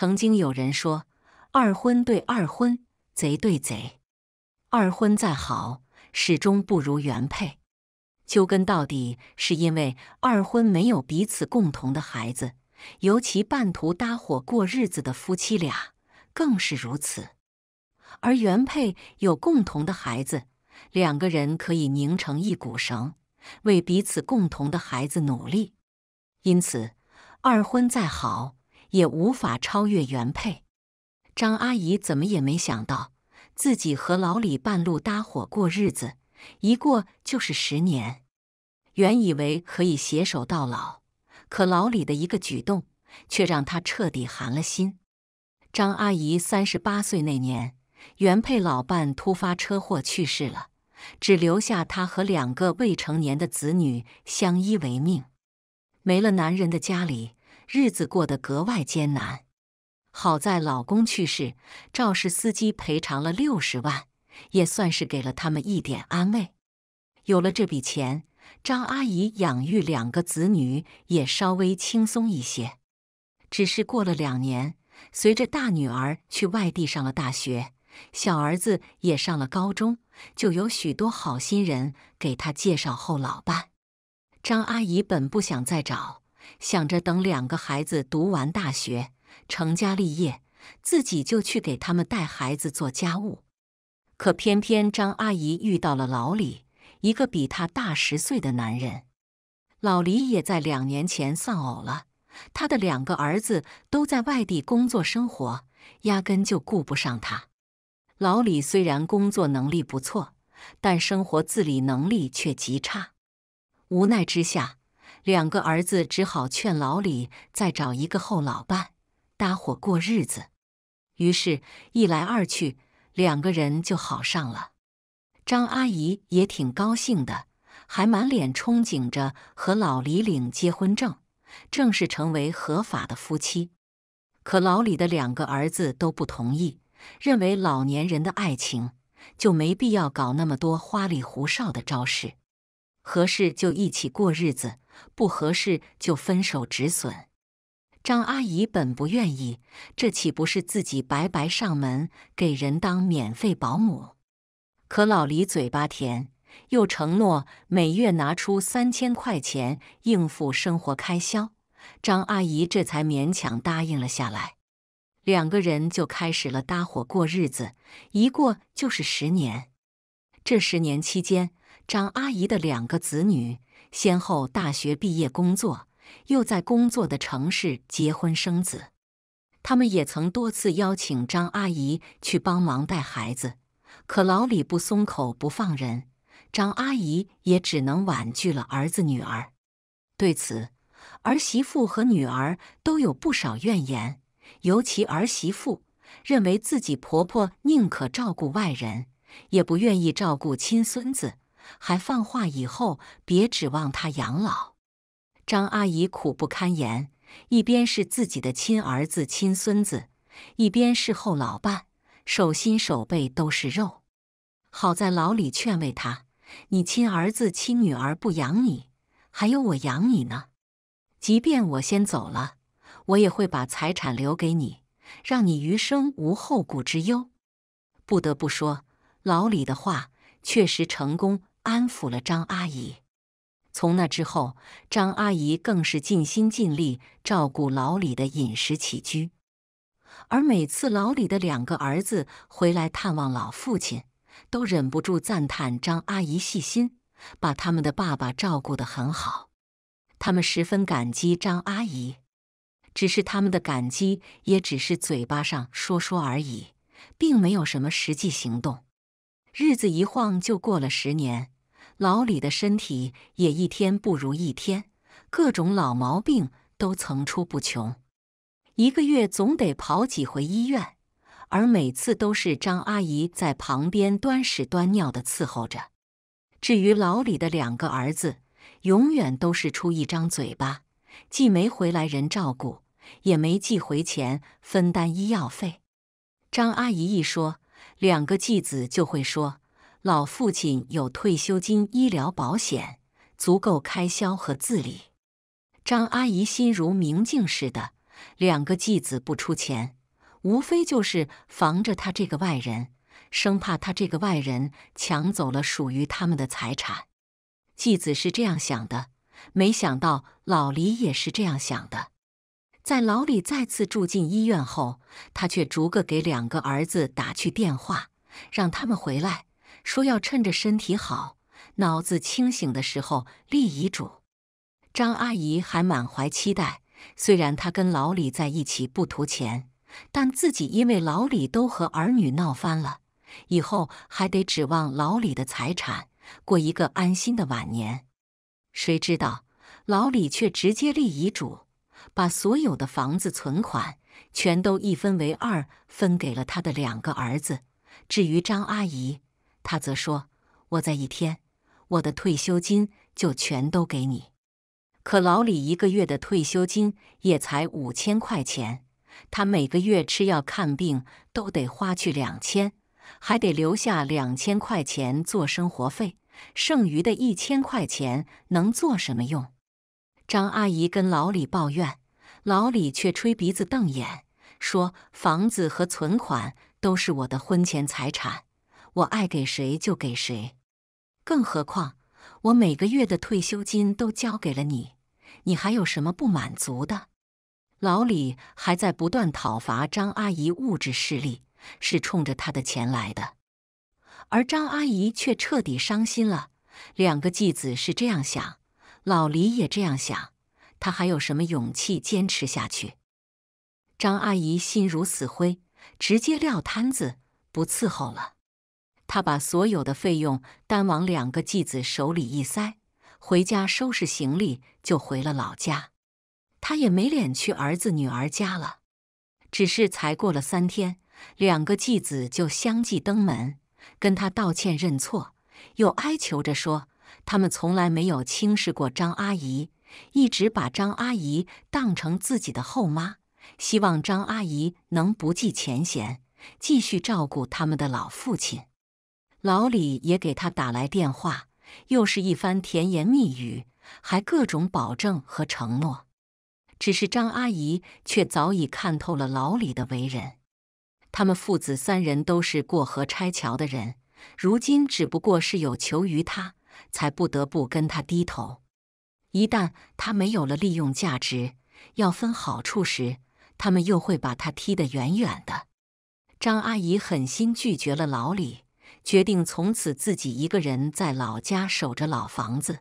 曾经有人说：“二婚对二婚，贼对贼，二婚再好，始终不如原配。究根到底，是因为二婚没有彼此共同的孩子，尤其半途搭伙过日子的夫妻俩更是如此。而原配有共同的孩子，两个人可以拧成一股绳，为彼此共同的孩子努力。因此，二婚再好。”也无法超越原配。张阿姨怎么也没想到，自己和老李半路搭伙过日子，一过就是十年。原以为可以携手到老，可老李的一个举动却让她彻底寒了心。张阿姨三十八岁那年，原配老伴突发车祸去世了，只留下她和两个未成年的子女相依为命。没了男人的家里。日子过得格外艰难，好在老公去世，肇事司机赔偿了六十万，也算是给了他们一点安慰。有了这笔钱，张阿姨养育两个子女也稍微轻松一些。只是过了两年，随着大女儿去外地上了大学，小儿子也上了高中，就有许多好心人给她介绍后老伴。张阿姨本不想再找。想着等两个孩子读完大学、成家立业，自己就去给他们带孩子、做家务。可偏偏张阿姨遇到了老李，一个比她大十岁的男人。老李也在两年前丧偶了，他的两个儿子都在外地工作生活，压根就顾不上他。老李虽然工作能力不错，但生活自理能力却极差。无奈之下。两个儿子只好劝老李再找一个后老伴搭伙过日子，于是，一来二去，两个人就好上了。张阿姨也挺高兴的，还满脸憧憬着和老李领结婚证，正式成为合法的夫妻。可老李的两个儿子都不同意，认为老年人的爱情就没必要搞那么多花里胡哨的招式，合适就一起过日子。不合适就分手止损。张阿姨本不愿意，这岂不是自己白白上门给人当免费保姆？可老李嘴巴甜，又承诺每月拿出三千块钱应付生活开销，张阿姨这才勉强答应了下来。两个人就开始了搭伙过日子，一过就是十年。这十年期间，张阿姨的两个子女。先后大学毕业工作，又在工作的城市结婚生子。他们也曾多次邀请张阿姨去帮忙带孩子，可老李不松口不放人，张阿姨也只能婉拒了儿子女儿。对此，儿媳妇和女儿都有不少怨言，尤其儿媳妇认为自己婆婆宁可照顾外人，也不愿意照顾亲孙子。还放话以后别指望他养老。张阿姨苦不堪言，一边是自己的亲儿子、亲孙子，一边是后老伴，手心手背都是肉。好在老李劝慰她：“你亲儿子、亲女儿不养你，还有我养你呢。即便我先走了，我也会把财产留给你，让你余生无后顾之忧。”不得不说，老李的话确实成功。安抚了张阿姨。从那之后，张阿姨更是尽心尽力照顾老李的饮食起居。而每次老李的两个儿子回来探望老父亲，都忍不住赞叹张阿姨细心，把他们的爸爸照顾得很好。他们十分感激张阿姨，只是他们的感激也只是嘴巴上说说而已，并没有什么实际行动。日子一晃就过了十年。老李的身体也一天不如一天，各种老毛病都层出不穷，一个月总得跑几回医院，而每次都是张阿姨在旁边端屎端尿的伺候着。至于老李的两个儿子，永远都是出一张嘴巴，既没回来人照顾，也没寄回钱分担医药费。张阿姨一说，两个继子就会说。老父亲有退休金、医疗保险，足够开销和自理。张阿姨心如明镜似的，两个继子不出钱，无非就是防着他这个外人，生怕他这个外人抢走了属于他们的财产。继子是这样想的，没想到老李也是这样想的。在老李再次住进医院后，他却逐个给两个儿子打去电话，让他们回来。说要趁着身体好、脑子清醒的时候立遗嘱。张阿姨还满怀期待，虽然她跟老李在一起不图钱，但自己因为老李都和儿女闹翻了，以后还得指望老李的财产过一个安心的晚年。谁知道老李却直接立遗嘱，把所有的房子、存款全都一分为二，分给了他的两个儿子。至于张阿姨，他则说：“我在一天，我的退休金就全都给你。”可老李一个月的退休金也才五千块钱，他每个月吃药看病都得花去两千，还得留下两千块钱做生活费，剩余的一千块钱能做什么用？张阿姨跟老李抱怨，老李却吹鼻子瞪眼，说：“房子和存款都是我的婚前财产。”我爱给谁就给谁，更何况我每个月的退休金都交给了你，你还有什么不满足的？老李还在不断讨伐张阿姨物质势力，是冲着他的钱来的。而张阿姨却彻底伤心了。两个继子是这样想，老李也这样想，他还有什么勇气坚持下去？张阿姨心如死灰，直接撂摊子，不伺候了。他把所有的费用单往两个继子手里一塞，回家收拾行李就回了老家。他也没脸去儿子女儿家了。只是才过了三天，两个继子就相继登门，跟他道歉认错，又哀求着说，他们从来没有轻视过张阿姨，一直把张阿姨当成自己的后妈，希望张阿姨能不计前嫌，继续照顾他们的老父亲。老李也给他打来电话，又是一番甜言蜜语，还各种保证和承诺。只是张阿姨却早已看透了老李的为人，他们父子三人都是过河拆桥的人。如今只不过是有求于他，才不得不跟他低头。一旦他没有了利用价值，要分好处时，他们又会把他踢得远远的。张阿姨狠心拒绝了老李。决定从此自己一个人在老家守着老房子。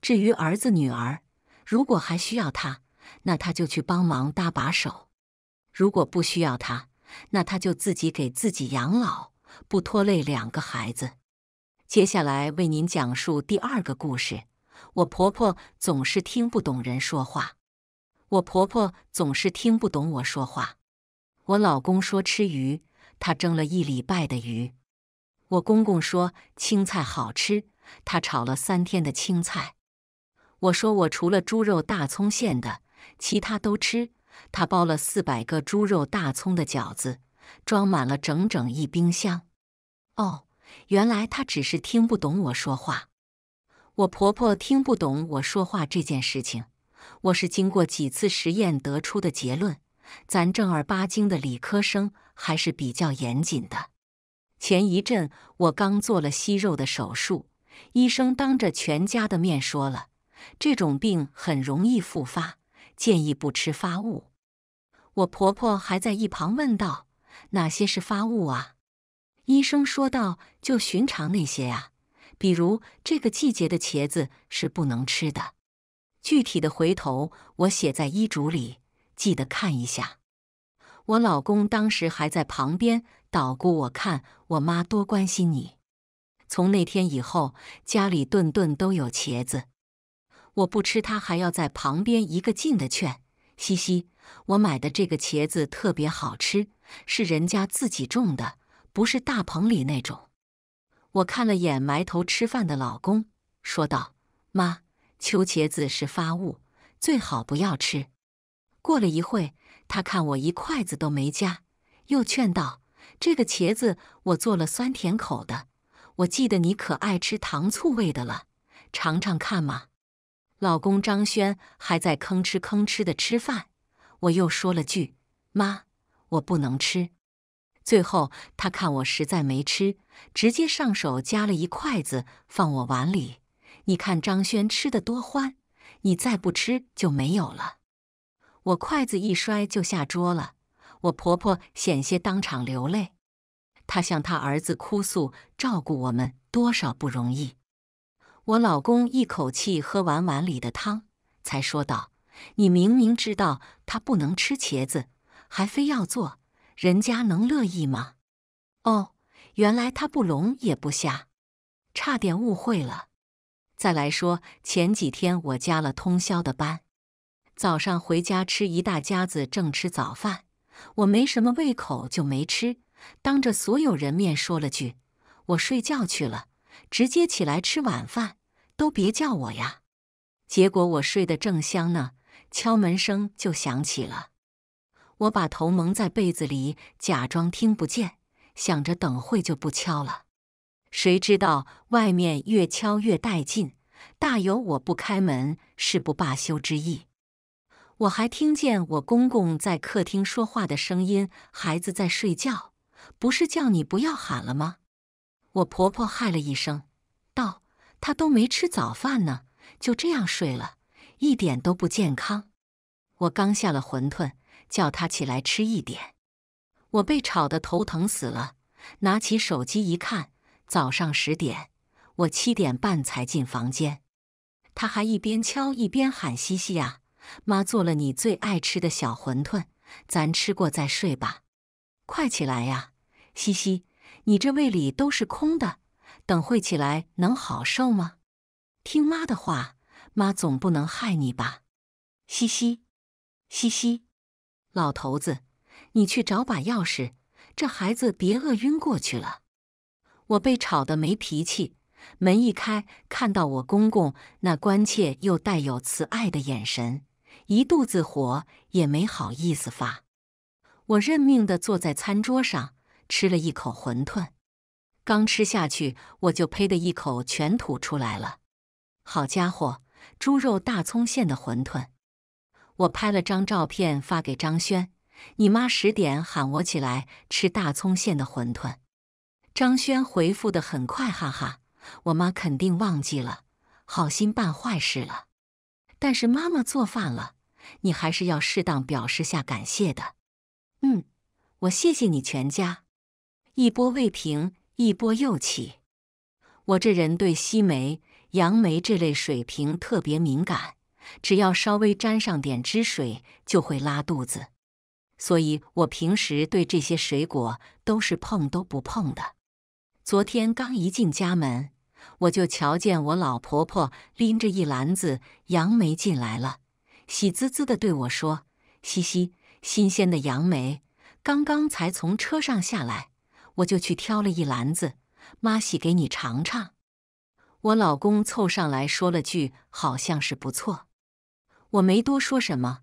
至于儿子女儿，如果还需要他，那他就去帮忙搭把手；如果不需要他，那他就自己给自己养老，不拖累两个孩子。接下来为您讲述第二个故事：我婆婆总是听不懂人说话，我婆婆总是听不懂我说话。我老公说吃鱼，他蒸了一礼拜的鱼。我公公说青菜好吃，他炒了三天的青菜。我说我除了猪肉大葱馅的，其他都吃。他包了四百个猪肉大葱的饺子，装满了整整一冰箱。哦，原来他只是听不懂我说话。我婆婆听不懂我说话这件事情，我是经过几次实验得出的结论。咱正儿八经的理科生还是比较严谨的。前一阵，我刚做了息肉的手术，医生当着全家的面说了，这种病很容易复发，建议不吃发物。我婆婆还在一旁问道：“哪些是发物啊？”医生说道：“就寻常那些啊，比如这个季节的茄子是不能吃的。具体的，回头我写在医嘱里，记得看一下。”我老公当时还在旁边捣鼓，我看我妈多关心你。从那天以后，家里顿顿都有茄子。我不吃，他还要在旁边一个劲的劝。嘻嘻，我买的这个茄子特别好吃，是人家自己种的，不是大棚里那种。我看了眼埋头吃饭的老公，说道：“妈，秋茄子是发物，最好不要吃。”过了一会。他看我一筷子都没夹，又劝道：“这个茄子我做了酸甜口的，我记得你可爱吃糖醋味的了，尝尝看嘛。”老公张轩还在吭哧吭哧的吃饭，我又说了句：“妈，我不能吃。”最后他看我实在没吃，直接上手夹了一筷子放我碗里。你看张轩吃的多欢，你再不吃就没有了。我筷子一摔就下桌了，我婆婆险些当场流泪。她向她儿子哭诉：“照顾我们多少不容易。”我老公一口气喝完碗里的汤，才说道：“你明明知道他不能吃茄子，还非要做，人家能乐意吗？”哦，原来他不聋也不瞎，差点误会了。再来说前几天我加了通宵的班。早上回家吃一大家子正吃早饭，我没什么胃口就没吃。当着所有人面说了句：“我睡觉去了。”直接起来吃晚饭，都别叫我呀。结果我睡得正香呢，敲门声就响起了。我把头蒙在被子里，假装听不见，想着等会就不敲了。谁知道外面越敲越带劲，大有我不开门誓不罢休之意。我还听见我公公在客厅说话的声音，孩子在睡觉，不是叫你不要喊了吗？我婆婆嗨了一声，道：“她都没吃早饭呢，就这样睡了，一点都不健康。”我刚下了馄饨，叫她起来吃一点。我被吵得头疼死了，拿起手机一看，早上十点，我七点半才进房间，他还一边敲一边喊：“西西啊！”妈做了你最爱吃的小馄饨，咱吃过再睡吧。快起来呀，西西，你这胃里都是空的，等会起来能好受吗？听妈的话，妈总不能害你吧？嘻嘻，嘻嘻，老头子，你去找把钥匙，这孩子别饿晕过去了。我被吵得没脾气，门一开，看到我公公那关切又带有慈爱的眼神。一肚子火也没好意思发，我认命的坐在餐桌上吃了一口馄饨，刚吃下去我就呸的一口全吐出来了。好家伙，猪肉大葱馅的馄饨！我拍了张照片发给张轩：“你妈十点喊我起来吃大葱馅的馄饨。”张轩回复的很快，哈哈，我妈肯定忘记了，好心办坏事了。但是妈妈做饭了。你还是要适当表示下感谢的。嗯，我谢谢你全家。一波未平，一波又起。我这人对西梅、杨梅这类水平特别敏感，只要稍微沾上点汁水就会拉肚子，所以我平时对这些水果都是碰都不碰的。昨天刚一进家门，我就瞧见我老婆婆拎着一篮子杨梅进来了。喜滋滋地对我说：“嘻嘻，新鲜的杨梅，刚刚才从车上下来，我就去挑了一篮子，妈洗给你尝尝。”我老公凑上来说了句：“好像是不错。”我没多说什么，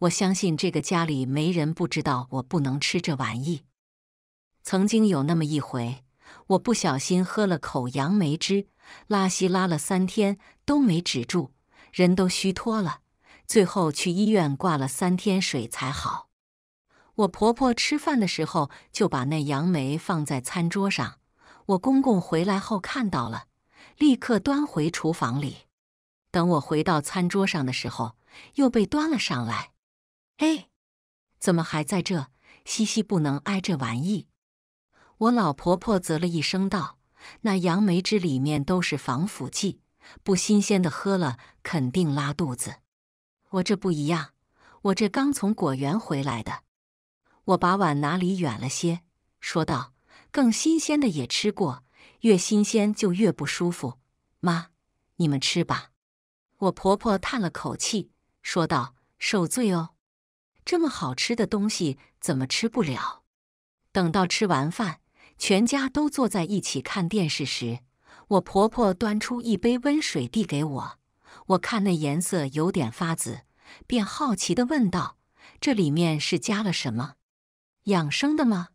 我相信这个家里没人不知道我不能吃这玩意。曾经有那么一回，我不小心喝了口杨梅汁，拉稀拉了三天都没止住，人都虚脱了。最后去医院挂了三天水才好。我婆婆吃饭的时候就把那杨梅放在餐桌上，我公公回来后看到了，立刻端回厨房里。等我回到餐桌上的时候，又被端了上来。哎，怎么还在这？西西不能挨这玩意。我老婆婆啧了一声道：“那杨梅汁里面都是防腐剂，不新鲜的喝了肯定拉肚子。”我这不一样，我这刚从果园回来的。我把碗拿离远了些，说道：“更新鲜的也吃过，越新鲜就越不舒服。”妈，你们吃吧。我婆婆叹了口气，说道：“受罪哦，这么好吃的东西怎么吃不了？”等到吃完饭，全家都坐在一起看电视时，我婆婆端出一杯温水递给我，我看那颜色有点发紫。便好奇的问道：“这里面是加了什么？养生的吗？”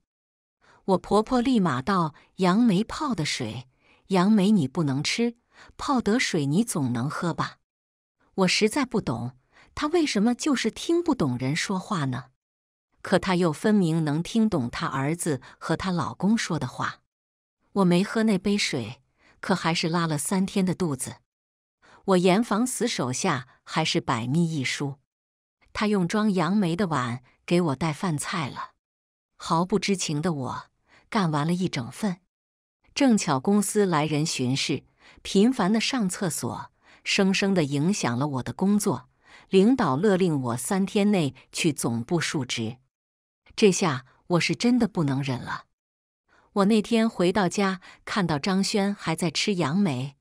我婆婆立马道：“杨梅泡的水，杨梅你不能吃，泡得水你总能喝吧？”我实在不懂，她为什么就是听不懂人说话呢？可她又分明能听懂她儿子和她老公说的话。我没喝那杯水，可还是拉了三天的肚子。我严防死守下还是百密一疏，他用装杨梅的碗给我带饭菜了。毫不知情的我干完了一整份，正巧公司来人巡视，频繁的上厕所，生生的影响了我的工作。领导勒令我三天内去总部述职，这下我是真的不能忍了。我那天回到家，看到张轩还在吃杨梅。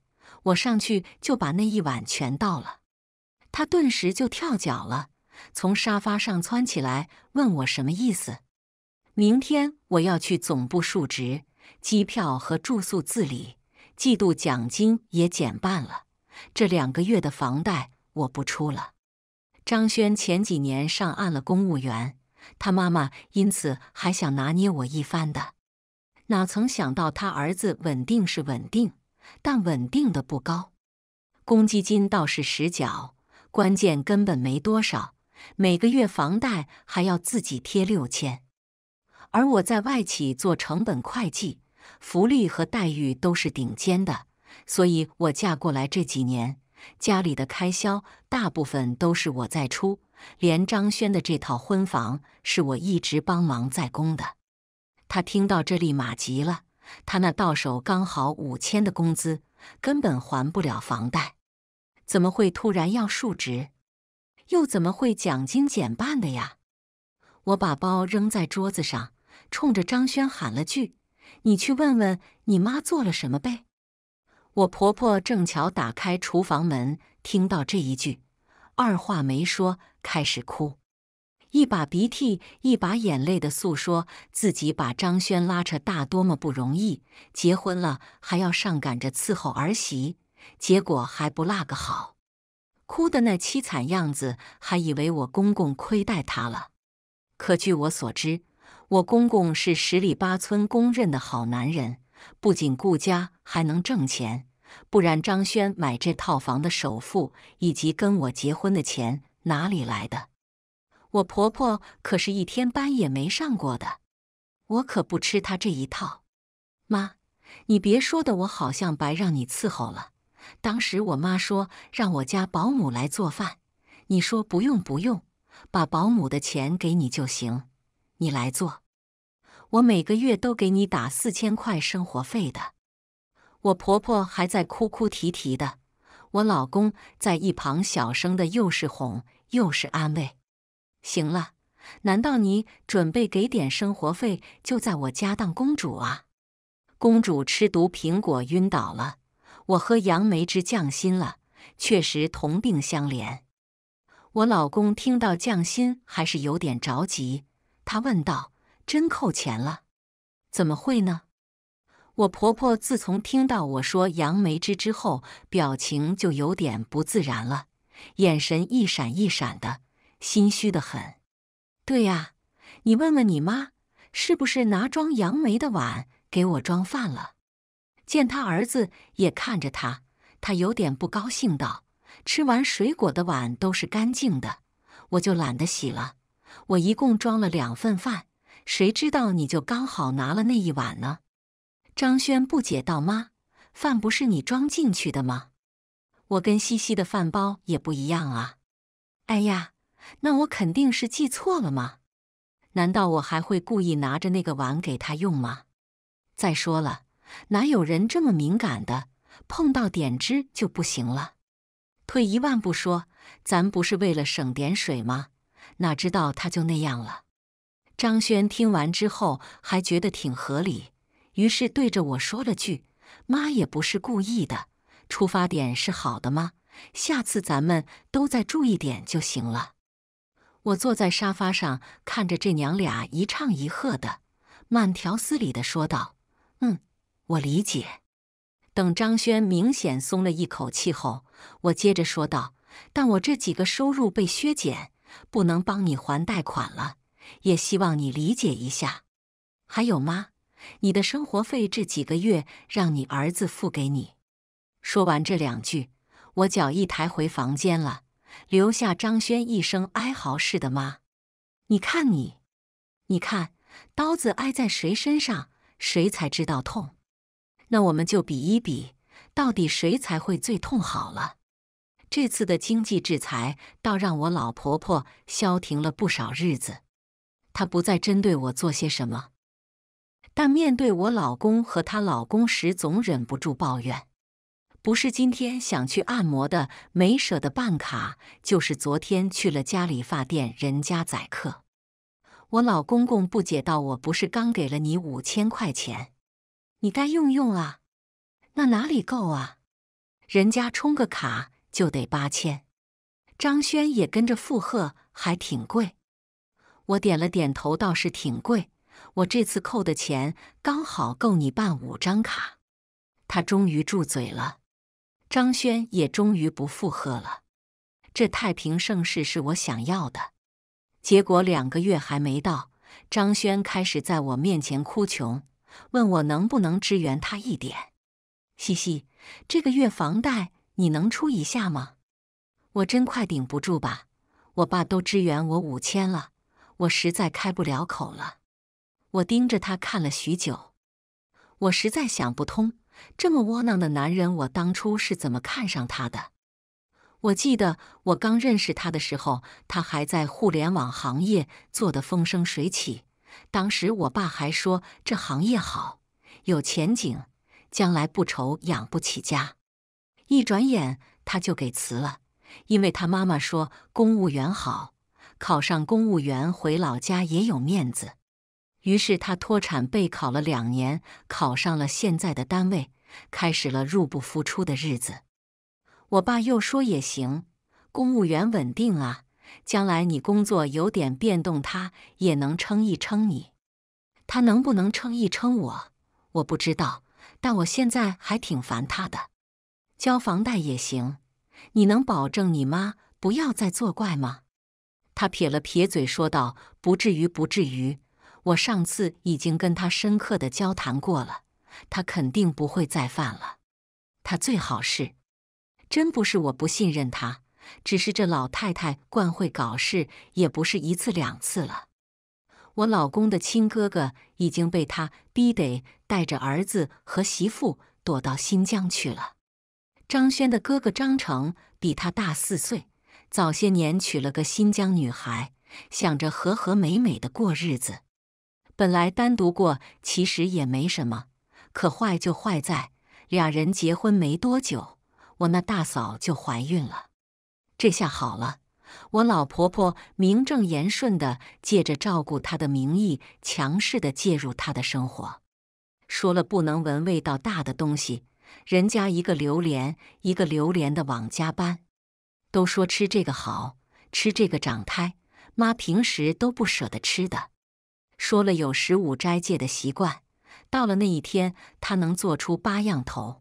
我上去就把那一碗全倒了，他顿时就跳脚了，从沙发上窜起来问我什么意思。明天我要去总部述职，机票和住宿自理，季度奖金也减半了。这两个月的房贷我不出了。张轩前几年上岸了公务员，他妈妈因此还想拿捏我一番的，哪曾想到他儿子稳定是稳定。但稳定的不高，公积金倒是实缴，关键根本没多少。每个月房贷还要自己贴六千，而我在外企做成本会计，福利和待遇都是顶尖的，所以我嫁过来这几年，家里的开销大部分都是我在出，连张轩的这套婚房是我一直帮忙在供的。他听到这，立马急了。他那到手刚好五千的工资，根本还不了房贷，怎么会突然要述职？又怎么会奖金减半的呀？我把包扔在桌子上，冲着张轩喊了句：“你去问问你妈做了什么呗。”我婆婆正巧打开厨房门，听到这一句，二话没说，开始哭。一把鼻涕一把眼泪的诉说，自己把张轩拉扯大多么不容易，结婚了还要上赶着伺候儿媳，结果还不落个好，哭的那凄惨样子，还以为我公公亏待他了。可据我所知，我公公是十里八村公认的好男人，不仅顾家，还能挣钱。不然张轩买这套房的首付以及跟我结婚的钱哪里来的？我婆婆可是一天班也没上过的，我可不吃她这一套。妈，你别说的，我好像白让你伺候了。当时我妈说让我家保姆来做饭，你说不用不用，把保姆的钱给你就行，你来做。我每个月都给你打四千块生活费的。我婆婆还在哭哭啼啼的，我老公在一旁小声的又是哄又是安慰。行了，难道你准备给点生活费就在我家当公主啊？公主吃毒苹果晕倒了，我喝杨梅汁降心了，确实同病相怜。我老公听到降薪还是有点着急，他问道：“真扣钱了？怎么会呢？”我婆婆自从听到我说杨梅汁之后，表情就有点不自然了，眼神一闪一闪的。心虚得很，对呀，你问问你妈，是不是拿装杨梅的碗给我装饭了？见他儿子也看着他，他有点不高兴道：“吃完水果的碗都是干净的，我就懒得洗了。我一共装了两份饭，谁知道你就刚好拿了那一碗呢？”张轩不解道：“妈，饭不是你装进去的吗？我跟西西的饭包也不一样啊。”哎呀。那我肯定是记错了吗？难道我还会故意拿着那个碗给他用吗？再说了，哪有人这么敏感的，碰到点汁就不行了？退一万步说，咱不是为了省点水吗？哪知道他就那样了。张轩听完之后还觉得挺合理，于是对着我说了句：“妈也不是故意的，出发点是好的吗？下次咱们都再注意点就行了。”我坐在沙发上，看着这娘俩一唱一和的，慢条斯理的说道：“嗯，我理解。”等张轩明显松了一口气后，我接着说道：“但我这几个收入被削减，不能帮你还贷款了，也希望你理解一下。还有妈，你的生活费这几个月让你儿子付给你。”说完这两句，我脚一抬回房间了。留下张轩一声哀嚎似的妈，你看你，你看刀子挨在谁身上，谁才知道痛。那我们就比一比，到底谁才会最痛好了。这次的经济制裁倒让我老婆婆消停了不少日子，她不再针对我做些什么，但面对我老公和她老公时，总忍不住抱怨。不是今天想去按摩的，没舍得办卡；就是昨天去了家理发店，人家宰客。我老公公不解道：“我不是刚给了你五千块钱，你该用用啊？那哪里够啊？人家充个卡就得八千。”张轩也跟着附和：“还挺贵。”我点了点头，倒是挺贵。我这次扣的钱刚好够你办五张卡。他终于住嘴了。张轩也终于不附和了。这太平盛世是我想要的。结果两个月还没到，张轩开始在我面前哭穷，问我能不能支援他一点。嘻嘻，这个月房贷你能出一下吗？我真快顶不住吧？我爸都支援我五千了，我实在开不了口了。我盯着他看了许久，我实在想不通。这么窝囊的男人，我当初是怎么看上他的？我记得我刚认识他的时候，他还在互联网行业做的风生水起。当时我爸还说这行业好，有前景，将来不愁养不起家。一转眼他就给辞了，因为他妈妈说公务员好，考上公务员回老家也有面子。于是他脱产备考了两年，考上了现在的单位，开始了入不敷出的日子。我爸又说也行，公务员稳定啊，将来你工作有点变动，他也能撑一撑你。他能不能撑一撑我？我不知道，但我现在还挺烦他的。交房贷也行，你能保证你妈不要再作怪吗？他撇了撇嘴说道：“不至于，不至于。”我上次已经跟他深刻的交谈过了，他肯定不会再犯了。他最好是，真不是我不信任他，只是这老太太惯会搞事，也不是一次两次了。我老公的亲哥哥已经被他逼得带着儿子和媳妇躲到新疆去了。张轩的哥哥张成比他大四岁，早些年娶了个新疆女孩，想着和和美美的过日子。本来单独过其实也没什么，可坏就坏在俩人结婚没多久，我那大嫂就怀孕了。这下好了，我老婆婆名正言顺的借着照顾她的名义，强势的介入她的生活，说了不能闻味道大的东西。人家一个榴莲一个榴莲的往家搬，都说吃这个好吃，这个长胎。妈平时都不舍得吃的。说了有十五斋戒的习惯，到了那一天，他能做出八样头，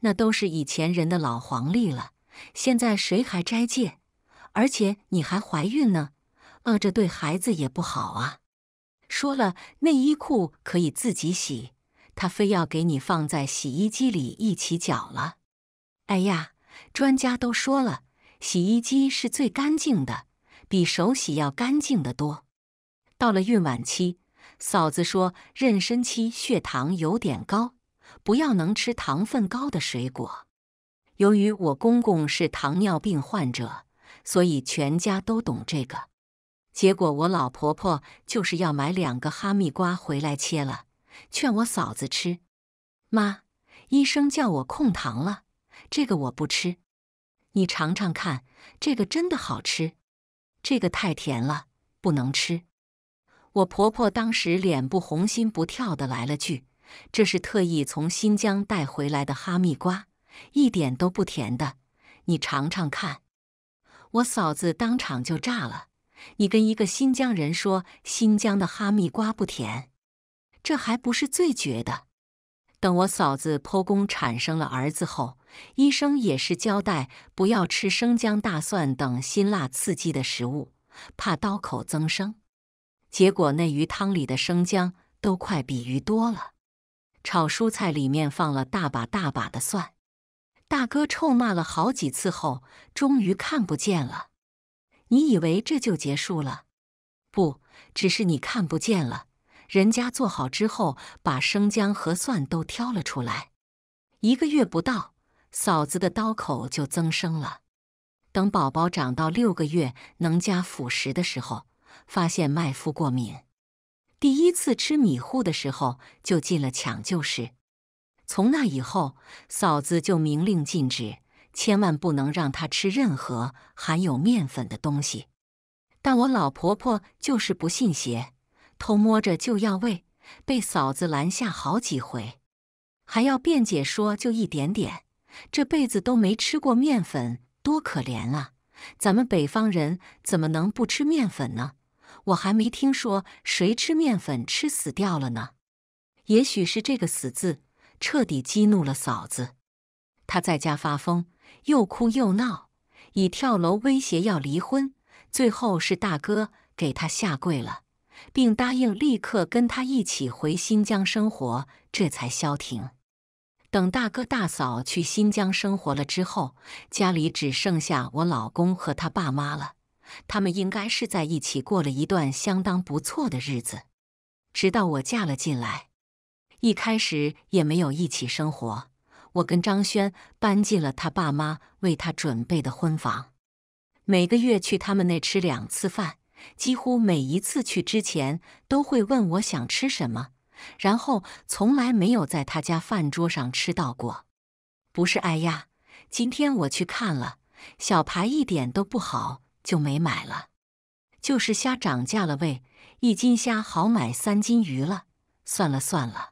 那都是以前人的老黄历了。现在谁还斋戒？而且你还怀孕呢，饿着对孩子也不好啊。说了内衣裤可以自己洗，他非要给你放在洗衣机里一起搅了。哎呀，专家都说了，洗衣机是最干净的，比手洗要干净的多。到了孕晚期，嫂子说妊娠期血糖有点高，不要能吃糖分高的水果。由于我公公是糖尿病患者，所以全家都懂这个。结果我老婆婆就是要买两个哈密瓜回来切了，劝我嫂子吃。妈，医生叫我控糖了，这个我不吃。你尝尝看，这个真的好吃。这个太甜了，不能吃。我婆婆当时脸不红心不跳的来了句：“这是特意从新疆带回来的哈密瓜，一点都不甜的，你尝尝看。”我嫂子当场就炸了：“你跟一个新疆人说新疆的哈密瓜不甜，这还不是最绝的。”等我嫂子剖宫产生了儿子后，医生也是交代不要吃生姜、大蒜等辛辣刺激的食物，怕刀口增生。结果那鱼汤里的生姜都快比鱼多了，炒蔬菜里面放了大把大把的蒜。大哥臭骂了好几次后，终于看不见了。你以为这就结束了？不，只是你看不见了。人家做好之后，把生姜和蒜都挑了出来。一个月不到，嫂子的刀口就增生了。等宝宝长到六个月能加辅食的时候。发现麦麸过敏，第一次吃米糊的时候就进了抢救室。从那以后，嫂子就明令禁止，千万不能让她吃任何含有面粉的东西。但我老婆婆就是不信邪，偷摸着就要喂，被嫂子拦下好几回，还要辩解说就一点点，这辈子都没吃过面粉，多可怜啊！咱们北方人怎么能不吃面粉呢？我还没听说谁吃面粉吃死掉了呢，也许是这个“死”字彻底激怒了嫂子，她在家发疯，又哭又闹，以跳楼威胁要离婚。最后是大哥给她下跪了，并答应立刻跟她一起回新疆生活，这才消停。等大哥大嫂去新疆生活了之后，家里只剩下我老公和他爸妈了。他们应该是在一起过了一段相当不错的日子，直到我嫁了进来。一开始也没有一起生活，我跟张轩搬进了他爸妈为他准备的婚房，每个月去他们那吃两次饭，几乎每一次去之前都会问我想吃什么，然后从来没有在他家饭桌上吃到过。不是，哎呀，今天我去看了，小排一点都不好。就没买了，就是虾涨价了。喂，一斤虾好买三斤鱼了。算了算了，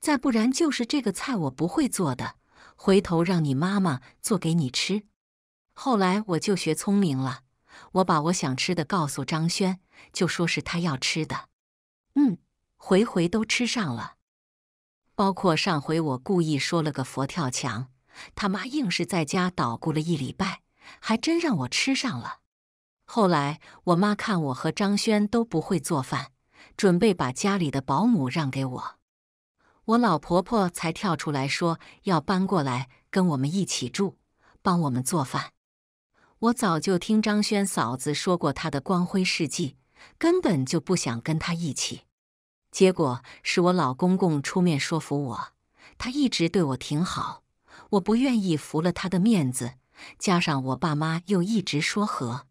再不然就是这个菜我不会做的，回头让你妈妈做给你吃。后来我就学聪明了，我把我想吃的告诉张轩，就说是他要吃的。嗯，回回都吃上了，包括上回我故意说了个佛跳墙，他妈硬是在家捣鼓了一礼拜，还真让我吃上了。后来，我妈看我和张轩都不会做饭，准备把家里的保姆让给我。我老婆婆才跳出来说要搬过来跟我们一起住，帮我们做饭。我早就听张轩嫂子说过她的光辉事迹，根本就不想跟她一起。结果是我老公公出面说服我，他一直对我挺好，我不愿意服了他的面子，加上我爸妈又一直说和。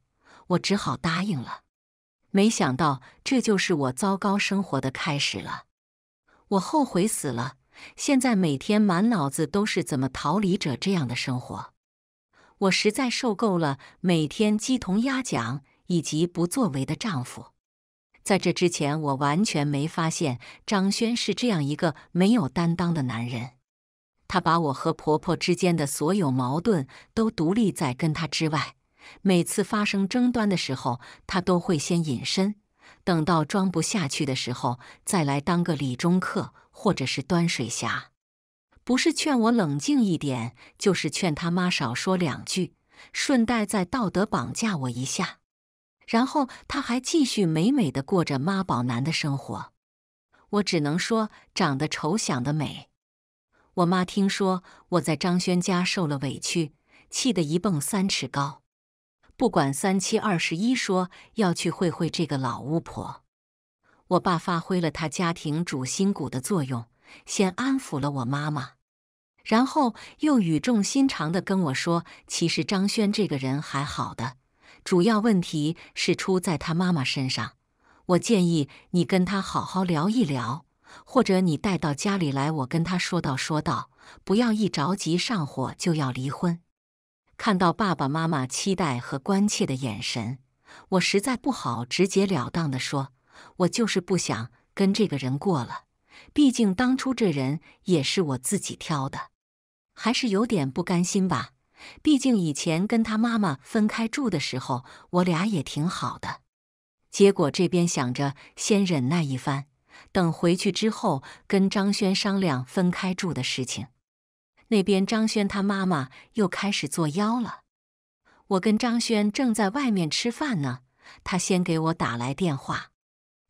我只好答应了，没想到这就是我糟糕生活的开始了。我后悔死了，现在每天满脑子都是怎么逃离者这样的生活。我实在受够了每天鸡同鸭讲以及不作为的丈夫。在这之前，我完全没发现张轩是这样一个没有担当的男人。他把我和婆婆之间的所有矛盾都独立在跟他之外。每次发生争端的时候，他都会先隐身，等到装不下去的时候，再来当个理中客或者是端水侠。不是劝我冷静一点，就是劝他妈少说两句，顺带再道德绑架我一下。然后他还继续美美的过着妈宝男的生活。我只能说，长得丑想得美。我妈听说我在张轩家受了委屈，气得一蹦三尺高。不管三七二十一，说要去会会这个老巫婆。我爸发挥了他家庭主心骨的作用，先安抚了我妈妈，然后又语重心长的跟我说：“其实张轩这个人还好的，主要问题是出在他妈妈身上。我建议你跟他好好聊一聊，或者你带到家里来，我跟他说道说道，不要一着急上火就要离婚。”看到爸爸妈妈期待和关切的眼神，我实在不好直截了当地说，我就是不想跟这个人过了。毕竟当初这人也是我自己挑的，还是有点不甘心吧。毕竟以前跟他妈妈分开住的时候，我俩也挺好的。结果这边想着先忍耐一番，等回去之后跟张轩商量分开住的事情。那边张轩他妈妈又开始作妖了。我跟张轩正在外面吃饭呢，他先给我打来电话：“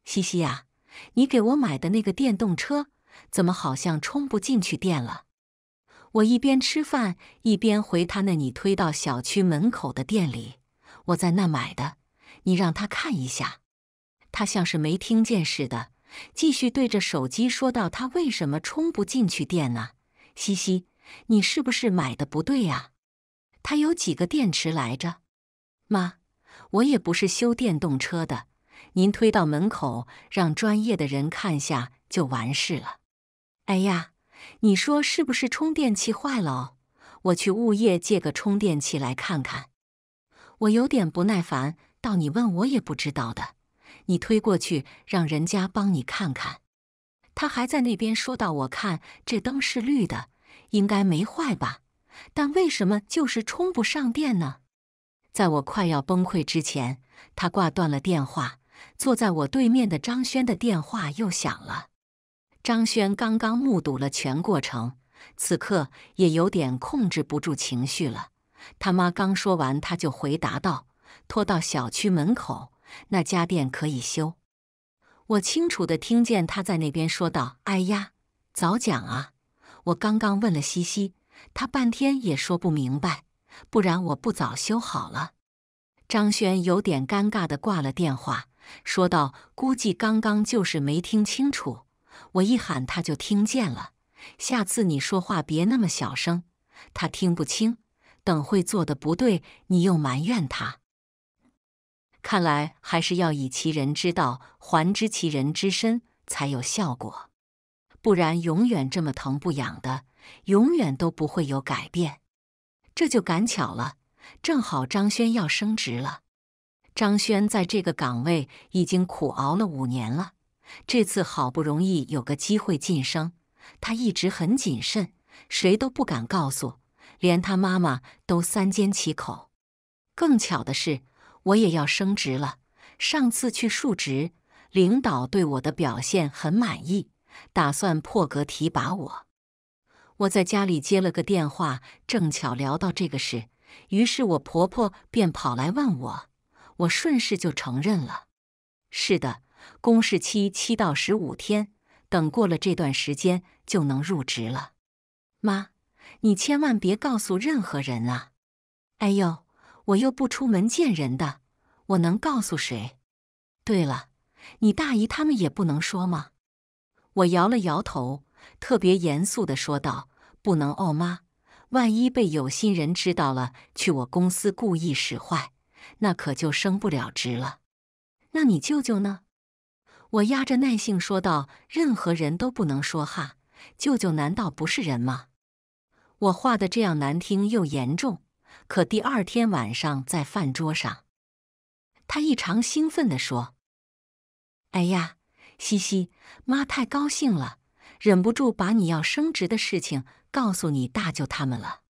西西呀，你给我买的那个电动车怎么好像充不进去电了？”我一边吃饭一边回他：“那你推到小区门口的店里，我在那买的，你让他看一下。”他像是没听见似的，继续对着手机说道：“他为什么充不进去电呢？”西西。你是不是买的不对呀？它有几个电池来着？妈，我也不是修电动车的，您推到门口让专业的人看下就完事了。哎呀，你说是不是充电器坏了？我去物业借个充电器来看看。我有点不耐烦，到你问我也不知道的。你推过去，让人家帮你看看。他还在那边说到，我看这灯是绿的。应该没坏吧？但为什么就是充不上电呢？在我快要崩溃之前，他挂断了电话。坐在我对面的张轩的电话又响了。张轩刚刚目睹了全过程，此刻也有点控制不住情绪了。他妈刚说完，他就回答道：“拖到小区门口，那家店可以修。”我清楚地听见他在那边说道：“哎呀，早讲啊！”我刚刚问了西西，他半天也说不明白，不然我不早修好了。张轩有点尴尬地挂了电话，说道：“估计刚刚就是没听清楚，我一喊他就听见了。下次你说话别那么小声，他听不清。等会做的不对，你又埋怨他。看来还是要以其人之道还治其人之身才有效果。”不然永远这么疼不痒的，永远都不会有改变。这就赶巧了，正好张轩要升职了。张轩在这个岗位已经苦熬了五年了，这次好不容易有个机会晋升，他一直很谨慎，谁都不敢告诉，连他妈妈都三缄其口。更巧的是，我也要升职了。上次去述职，领导对我的表现很满意。打算破格提拔我，我在家里接了个电话，正巧聊到这个事，于是我婆婆便跑来问我，我顺势就承认了。是的，公示期七到十五天，等过了这段时间就能入职了。妈，你千万别告诉任何人啊！哎呦，我又不出门见人的，我能告诉谁？对了，你大姨他们也不能说吗？我摇了摇头，特别严肃地说道：“不能哦，妈，万一被有心人知道了，去我公司故意使坏，那可就升不了职了。”“那你舅舅呢？”我压着耐性说道：“任何人都不能说哈，舅舅难道不是人吗？”我话的这样难听又严重，可第二天晚上在饭桌上，他异常兴奋地说：“哎呀！”嘻嘻，妈太高兴了，忍不住把你要升职的事情告诉你大舅他们了，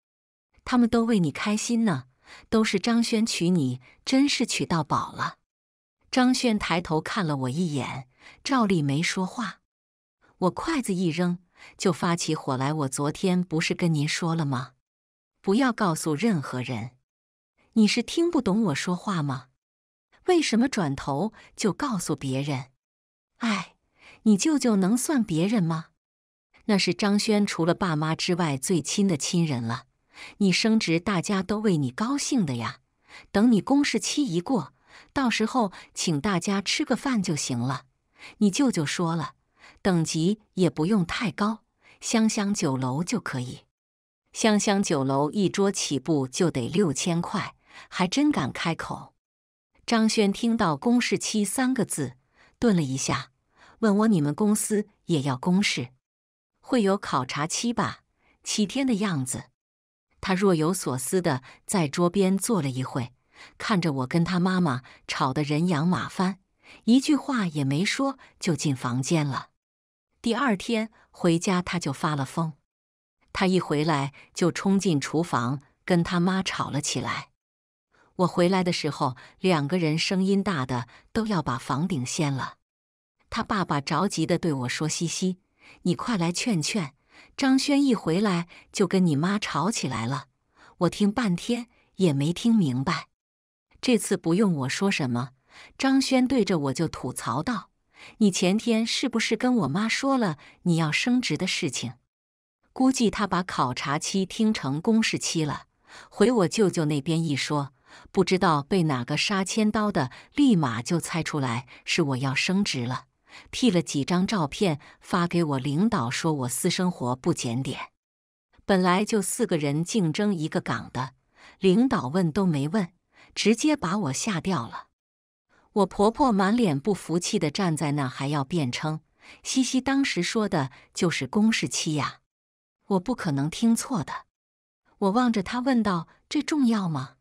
他们都为你开心呢。都是张轩娶你，真是娶到宝了。张轩抬头看了我一眼，照例没说话。我筷子一扔，就发起火来。我昨天不是跟您说了吗？不要告诉任何人。你是听不懂我说话吗？为什么转头就告诉别人？哎，你舅舅能算别人吗？那是张轩除了爸妈之外最亲的亲人了。你升职，大家都为你高兴的呀。等你公示期一过，到时候请大家吃个饭就行了。你舅舅说了，等级也不用太高，香香酒楼就可以。香香酒楼一桌起步就得六千块，还真敢开口。张轩听到“公示期”三个字。顿了一下，问我：“你们公司也要公示，会有考察期吧？七天的样子。”他若有所思的在桌边坐了一会，看着我跟他妈妈吵得人仰马翻，一句话也没说就进房间了。第二天回家他就发了疯，他一回来就冲进厨房跟他妈吵了起来。我回来的时候，两个人声音大的都要把房顶掀了。他爸爸着急的对我说：“西西，你快来劝劝张轩，一回来就跟你妈吵起来了。”我听半天也没听明白。这次不用我说什么，张轩对着我就吐槽道：“你前天是不是跟我妈说了你要升职的事情？估计他把考察期听成公示期了。”回我舅舅那边一说。不知道被哪个杀千刀的，立马就猜出来是我要升职了，P 了几张照片发给我领导，说我私生活不检点。本来就四个人竞争一个岗的，领导问都没问，直接把我吓掉了。我婆婆满脸不服气的站在那，还要辩称：“西西当时说的就是公示期呀，我不可能听错的。”我望着她问道：“这重要吗？”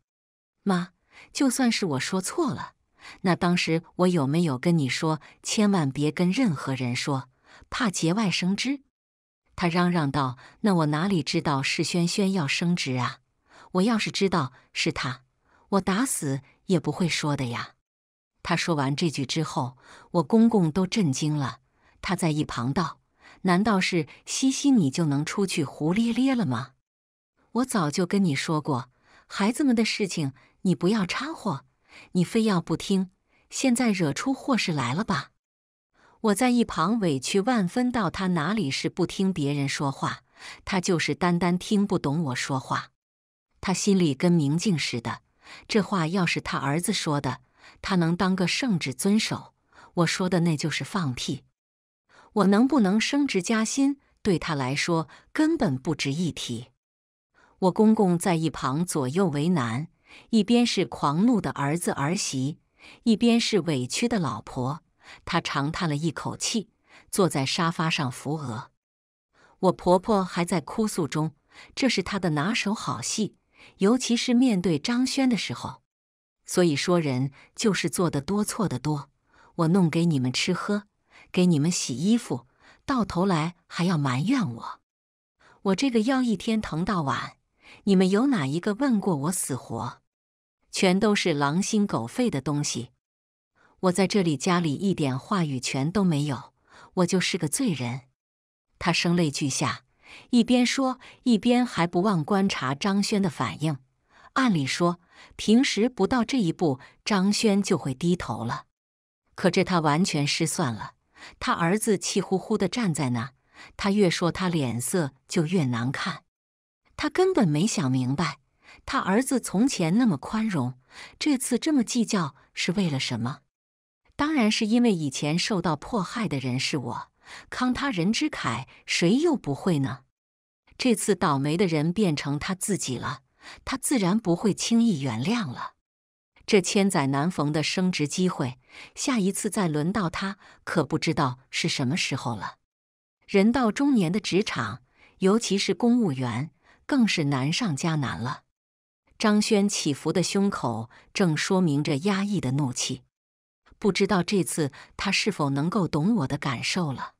妈，就算是我说错了，那当时我有没有跟你说千万别跟任何人说，怕节外生枝？他嚷嚷道：“那我哪里知道是轩轩要升职啊？我要是知道是他，我打死也不会说的呀！”他说完这句之后，我公公都震惊了。他在一旁道：“难道是西西你就能出去胡咧咧了吗？”我早就跟你说过，孩子们的事情。你不要掺和，你非要不听，现在惹出祸事来了吧？我在一旁委屈万分，到他哪里是不听别人说话，他就是单单听不懂我说话。他心里跟明镜似的，这话要是他儿子说的，他能当个圣旨遵守；我说的那就是放屁。我能不能升职加薪，对他来说根本不值一提。我公公在一旁左右为难。一边是狂怒的儿子儿媳，一边是委屈的老婆。他长叹了一口气，坐在沙发上扶额。我婆婆还在哭诉中，这是她的拿手好戏，尤其是面对张轩的时候。所以说，人就是做的多，错的多。我弄给你们吃喝，给你们洗衣服，到头来还要埋怨我，我这个腰一天疼到晚。你们有哪一个问过我死活？全都是狼心狗肺的东西！我在这里家里一点话语权都没有，我就是个罪人。他声泪俱下，一边说一边还不忘观察张轩的反应。按理说，平时不到这一步，张轩就会低头了。可这他完全失算了，他儿子气呼呼的站在那，他越说，他脸色就越难看。他根本没想明白，他儿子从前那么宽容，这次这么计较是为了什么？当然是因为以前受到迫害的人是我，慷他人之慨，谁又不会呢？这次倒霉的人变成他自己了，他自然不会轻易原谅了。这千载难逢的升职机会，下一次再轮到他，可不知道是什么时候了。人到中年的职场，尤其是公务员。更是难上加难了。张轩起伏的胸口正说明着压抑的怒气。不知道这次他是否能够懂我的感受了。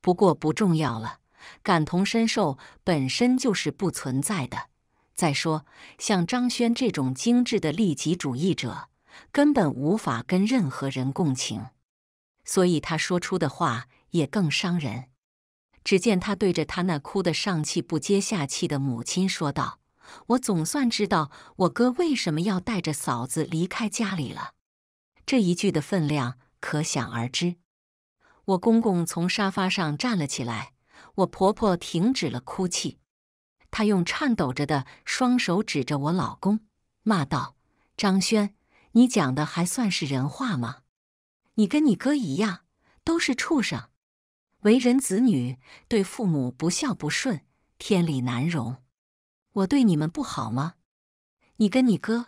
不过不重要了，感同身受本身就是不存在的。再说，像张轩这种精致的利己主义者，根本无法跟任何人共情，所以他说出的话也更伤人。只见他对着他那哭得上气不接下气的母亲说道：“我总算知道我哥为什么要带着嫂子离开家里了。”这一句的分量可想而知。我公公从沙发上站了起来，我婆婆停止了哭泣，她用颤抖着的双手指着我老公，骂道：“张轩，你讲的还算是人话吗？你跟你哥一样，都是畜生。”为人子女，对父母不孝不顺，天理难容。我对你们不好吗？你跟你哥，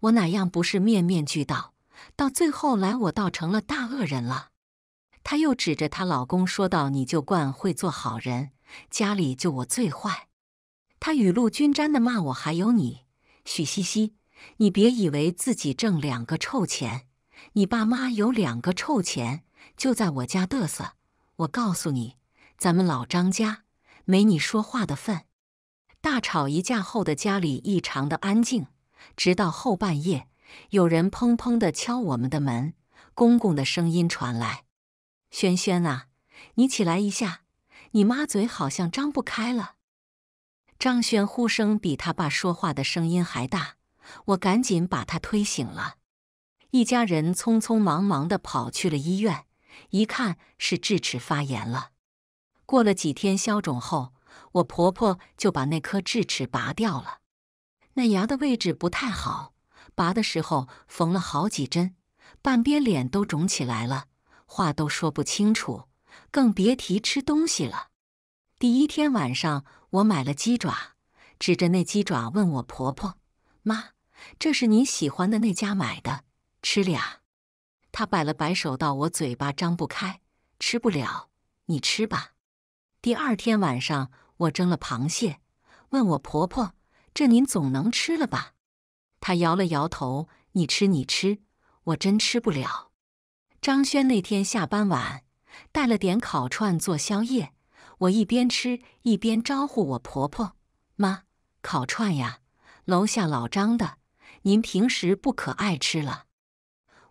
我哪样不是面面俱到？到最后来，我倒成了大恶人了。她又指着她老公说道：“你就惯会做好人，家里就我最坏。”她雨露均沾的骂我，还有你，许西西，你别以为自己挣两个臭钱，你爸妈有两个臭钱，就在我家嘚瑟。我告诉你，咱们老张家没你说话的份。大吵一架后的家里异常的安静，直到后半夜，有人砰砰的敲我们的门。公公的声音传来：“轩轩啊，你起来一下，你妈嘴好像张不开了。”张轩呼声比他爸说话的声音还大，我赶紧把他推醒了。一家人匆匆忙忙的跑去了医院。一看是智齿发炎了，过了几天消肿后，我婆婆就把那颗智齿拔掉了。那牙的位置不太好，拔的时候缝了好几针，半边脸都肿起来了，话都说不清楚，更别提吃东西了。第一天晚上，我买了鸡爪，指着那鸡爪问我婆婆：“妈，这是你喜欢的那家买的，吃俩。”他摆了摆手，道：“我嘴巴张不开，吃不了，你吃吧。”第二天晚上，我蒸了螃蟹，问我婆婆：“这您总能吃了吧？”她摇了摇头：“你吃，你吃，我真吃不了。”张轩那天下班晚，带了点烤串做宵夜。我一边吃一边招呼我婆婆：“妈，烤串呀，楼下老张的，您平时不可爱吃了。”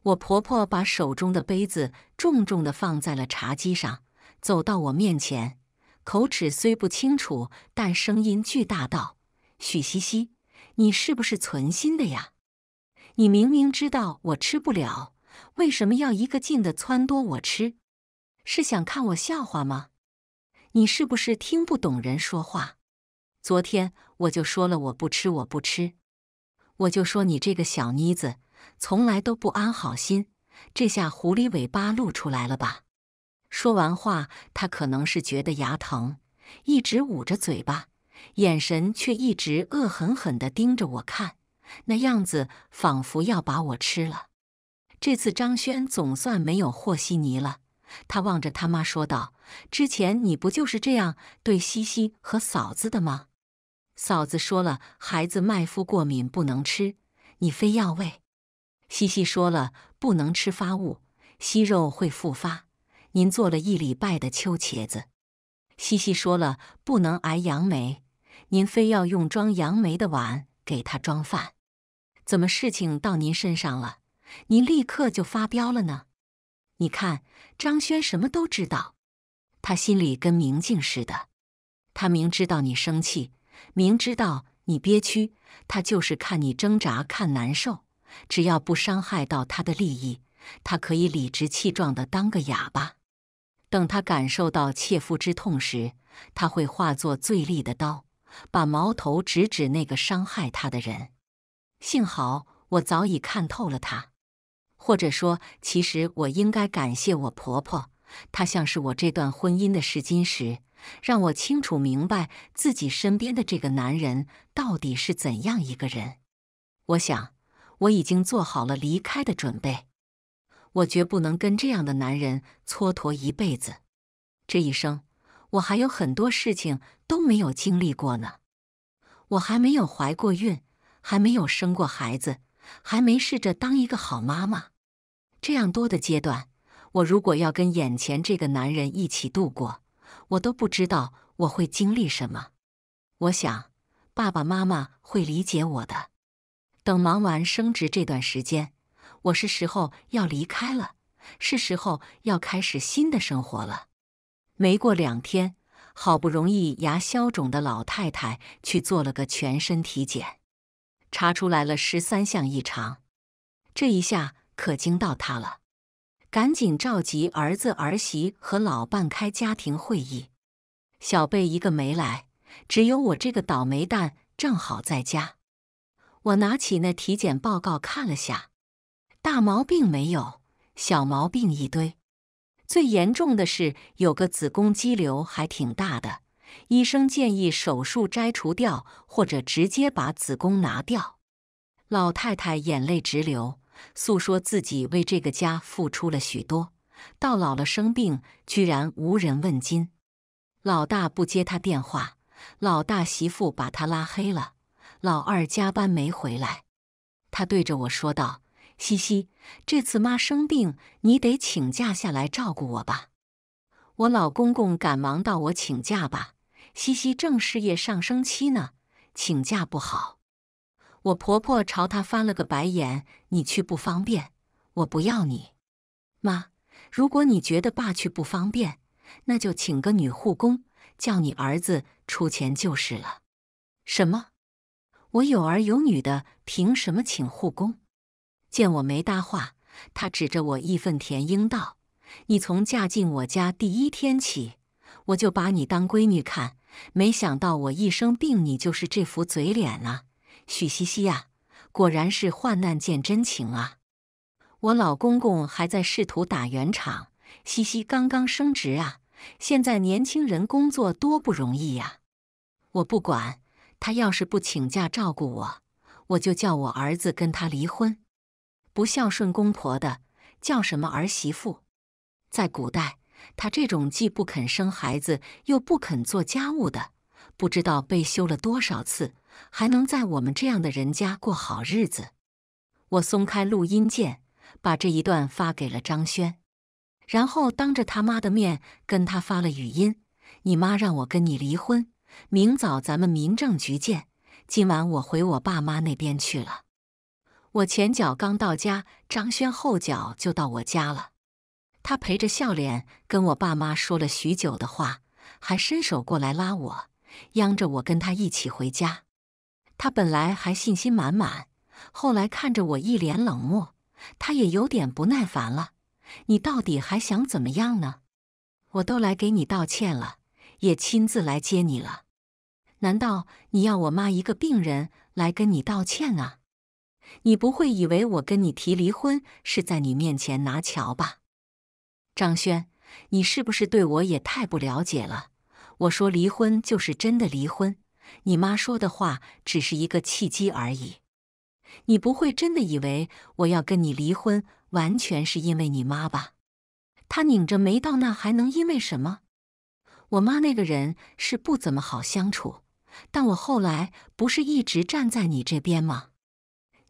我婆婆把手中的杯子重重地放在了茶几上，走到我面前，口齿虽不清楚，但声音巨大道：“许西西，你是不是存心的呀？你明明知道我吃不了，为什么要一个劲地撺掇我吃？是想看我笑话吗？你是不是听不懂人说话？昨天我就说了，我不吃，我不吃，我就说你这个小妮子。”从来都不安好心，这下狐狸尾巴露出来了吧？说完话，他可能是觉得牙疼，一直捂着嘴巴，眼神却一直恶狠狠地盯着我看，那样子仿佛要把我吃了。这次张轩总算没有和稀泥了，他望着他妈说道：“之前你不就是这样对西西和嫂子的吗？嫂子说了，孩子麦麸过敏不能吃，你非要喂。”西西说了不能吃发物，息肉会复发。您做了一礼拜的秋茄子，西西说了不能挨杨梅，您非要用装杨梅的碗给他装饭，怎么事情到您身上了，您立刻就发飙了呢？你看张轩什么都知道，他心里跟明镜似的，他明知道你生气，明知道你憋屈，他就是看你挣扎，看难受。只要不伤害到他的利益，他可以理直气壮地当个哑巴。等他感受到切肤之痛时，他会化作最利的刀，把矛头直指那个伤害他的人。幸好我早已看透了他，或者说，其实我应该感谢我婆婆，她像是我这段婚姻的试金石，让我清楚明白自己身边的这个男人到底是怎样一个人。我想。我已经做好了离开的准备，我绝不能跟这样的男人蹉跎一辈子。这一生，我还有很多事情都没有经历过呢。我还没有怀过孕，还没有生过孩子，还没试着当一个好妈妈。这样多的阶段，我如果要跟眼前这个男人一起度过，我都不知道我会经历什么。我想爸爸妈妈会理解我的。等忙完升职这段时间，我是时候要离开了，是时候要开始新的生活了。没过两天，好不容易牙消肿的老太太去做了个全身体检，查出来了十三项异常，这一下可惊到她了，赶紧召集儿子儿媳和老伴开家庭会议。小贝一个没来，只有我这个倒霉蛋正好在家。我拿起那体检报告看了下，大毛病没有，小毛病一堆。最严重的是有个子宫肌瘤，还挺大的。医生建议手术摘除掉，或者直接把子宫拿掉。老太太眼泪直流，诉说自己为这个家付出了许多，到老了生病居然无人问津。老大不接他电话，老大媳妇把他拉黑了。老二加班没回来，他对着我说道：“西西，这次妈生病，你得请假下来照顾我吧。”我老公公赶忙道：“我请假吧，西西正事业上升期呢，请假不好。”我婆婆朝他翻了个白眼：“你去不方便，我不要你妈。如果你觉得爸去不方便，那就请个女护工，叫你儿子出钱就是了。”什么？我有儿有女的，凭什么请护工？见我没搭话，他指着我义愤填膺道：“你从嫁进我家第一天起，我就把你当闺女看，没想到我一生病，你就是这副嘴脸啊！”许西西呀，果然是患难见真情啊！我老公公还在试图打圆场：“西西刚刚升职啊，现在年轻人工作多不容易呀！”我不管。他要是不请假照顾我，我就叫我儿子跟他离婚。不孝顺公婆的，叫什么儿媳妇？在古代，他这种既不肯生孩子又不肯做家务的，不知道被休了多少次，还能在我们这样的人家过好日子？我松开录音键，把这一段发给了张轩，然后当着他妈的面跟他发了语音：“你妈让我跟你离婚。”明早咱们民政局见。今晚我回我爸妈那边去了。我前脚刚到家，张轩后脚就到我家了。他陪着笑脸跟我爸妈说了许久的话，还伸手过来拉我，央着我跟他一起回家。他本来还信心满满，后来看着我一脸冷漠，他也有点不耐烦了。你到底还想怎么样呢？我都来给你道歉了。也亲自来接你了，难道你要我妈一个病人来跟你道歉啊？你不会以为我跟你提离婚是在你面前拿桥吧？张轩，你是不是对我也太不了解了？我说离婚就是真的离婚，你妈说的话只是一个契机而已。你不会真的以为我要跟你离婚完全是因为你妈吧？她拧着眉到那还能因为什么？我妈那个人是不怎么好相处，但我后来不是一直站在你这边吗？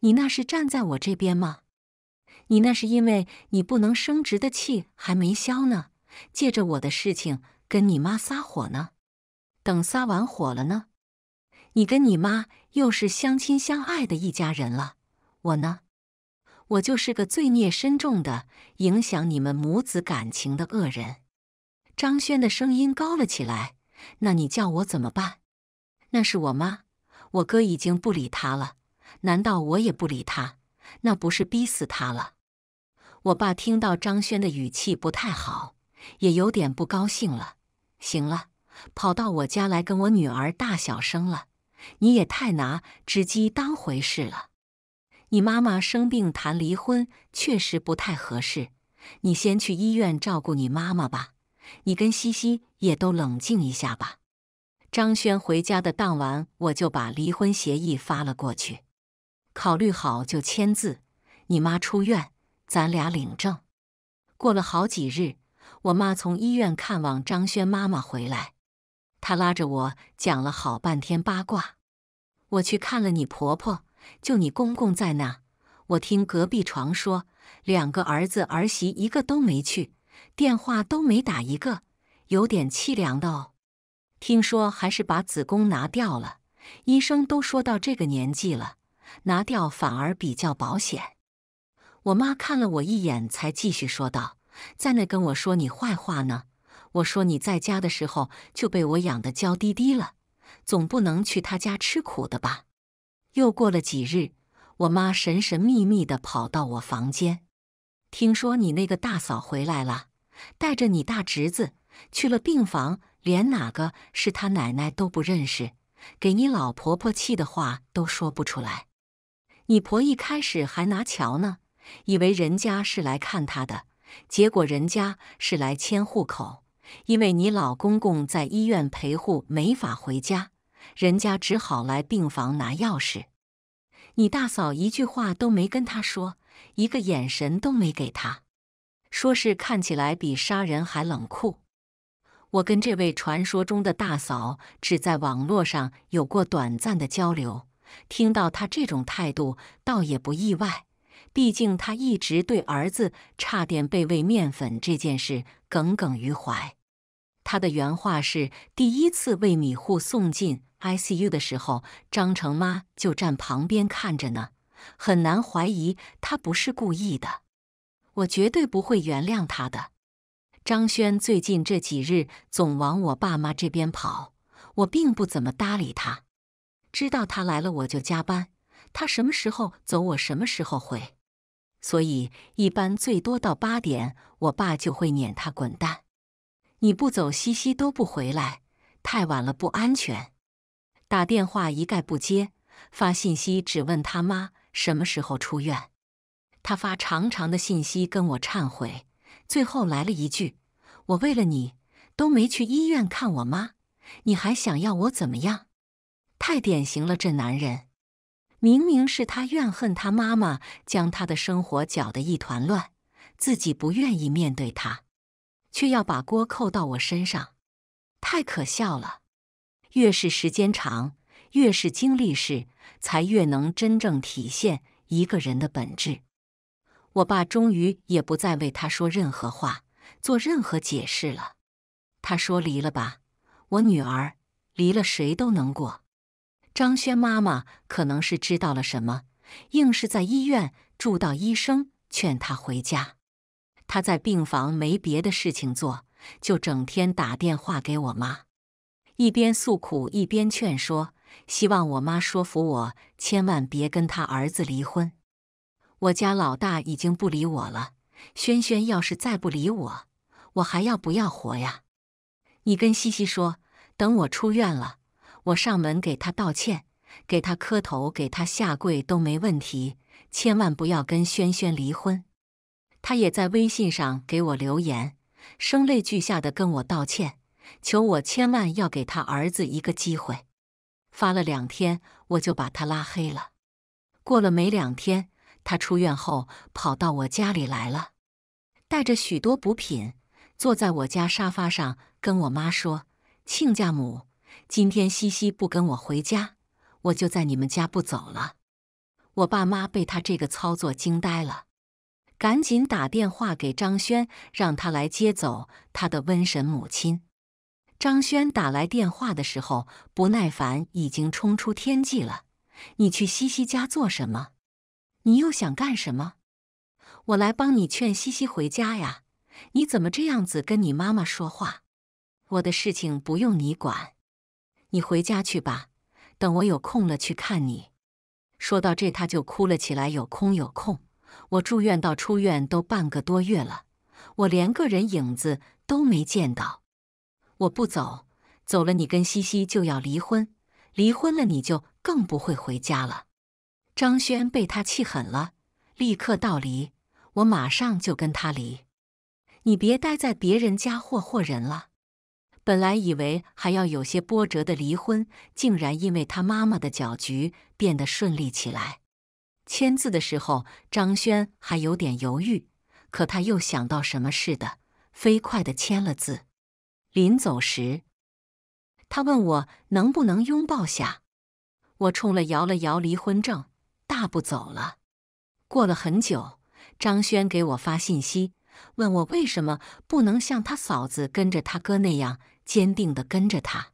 你那是站在我这边吗？你那是因为你不能升职的气还没消呢，借着我的事情跟你妈撒火呢。等撒完火了呢，你跟你妈又是相亲相爱的一家人了。我呢，我就是个罪孽深重的、影响你们母子感情的恶人。张轩的声音高了起来：“那你叫我怎么办？那是我妈，我哥已经不理她了，难道我也不理她？那不是逼死她了？”我爸听到张轩的语气不太好，也有点不高兴了：“行了，跑到我家来跟我女儿大小声了，你也太拿只鸡当回事了。你妈妈生病谈离婚确实不太合适，你先去医院照顾你妈妈吧。”你跟西西也都冷静一下吧。张轩回家的当晚，我就把离婚协议发了过去，考虑好就签字。你妈出院，咱俩领证。过了好几日，我妈从医院看望张轩妈妈回来，她拉着我讲了好半天八卦。我去看了你婆婆，就你公公在那。我听隔壁床说，两个儿子儿媳一个都没去。电话都没打一个，有点凄凉的哦。听说还是把子宫拿掉了，医生都说到这个年纪了，拿掉反而比较保险。我妈看了我一眼，才继续说道：“在那跟我说你坏话呢？我说你在家的时候就被我养的娇滴滴了，总不能去他家吃苦的吧？”又过了几日，我妈神神秘秘的跑到我房间，听说你那个大嫂回来了。带着你大侄子去了病房，连哪个是他奶奶都不认识，给你老婆婆气的话都说不出来。你婆一开始还拿桥呢，以为人家是来看她的，结果人家是来迁户口，因为你老公公在医院陪护没法回家，人家只好来病房拿钥匙。你大嫂一句话都没跟他说，一个眼神都没给他。说是看起来比杀人还冷酷。我跟这位传说中的大嫂只在网络上有过短暂的交流，听到她这种态度，倒也不意外。毕竟她一直对儿子差点被喂面粉这件事耿耿于怀。他的原话是：“第一次喂米糊送进 ICU 的时候，张成妈就站旁边看着呢，很难怀疑他不是故意的。”我绝对不会原谅他的。张轩最近这几日总往我爸妈这边跑，我并不怎么搭理他。知道他来了我就加班，他什么时候走我什么时候回。所以一般最多到八点，我爸就会撵他滚蛋。你不走，西西都不回来，太晚了不安全。打电话一概不接，发信息只问他妈什么时候出院。他发长长的信息跟我忏悔，最后来了一句：“我为了你都没去医院看我妈，你还想要我怎么样？”太典型了，这男人明明是他怨恨他妈妈将他的生活搅得一团乱，自己不愿意面对他，却要把锅扣到我身上，太可笑了。越是时间长，越是经历事，才越能真正体现一个人的本质。我爸终于也不再为他说任何话，做任何解释了。他说：“离了吧，我女儿离了谁都能过。”张轩妈妈可能是知道了什么，硬是在医院住到医生劝他回家。他在病房没别的事情做，就整天打电话给我妈，一边诉苦一边劝说，希望我妈说服我千万别跟他儿子离婚。我家老大已经不理我了，轩轩要是再不理我，我还要不要活呀？你跟西西说，等我出院了，我上门给他道歉，给他磕头，给他下跪都没问题，千万不要跟轩轩离婚。他也在微信上给我留言，声泪俱下的跟我道歉，求我千万要给他儿子一个机会。发了两天，我就把他拉黑了。过了没两天。他出院后跑到我家里来了，带着许多补品，坐在我家沙发上跟我妈说：“亲家母，今天西西不跟我回家，我就在你们家不走了。”我爸妈被他这个操作惊呆了，赶紧打电话给张轩，让他来接走他的瘟神母亲。张轩打来电话的时候，不耐烦已经冲出天际了：“你去西西家做什么？”你又想干什么？我来帮你劝西西回家呀！你怎么这样子跟你妈妈说话？我的事情不用你管，你回家去吧。等我有空了去看你。说到这，他就哭了起来。有空有空，我住院到出院都半个多月了，我连个人影子都没见到。我不走，走了你跟西西就要离婚，离婚了你就更不会回家了。张轩被他气狠了，立刻道离，我马上就跟他离，你别待在别人家祸祸人了。本来以为还要有些波折的离婚，竟然因为他妈妈的搅局变得顺利起来。签字的时候，张轩还有点犹豫，可他又想到什么似的，飞快的签了字。临走时，他问我能不能拥抱下，我冲了摇了摇离婚证。大步走了。过了很久，张轩给我发信息，问我为什么不能像他嫂子跟着他哥那样坚定地跟着他。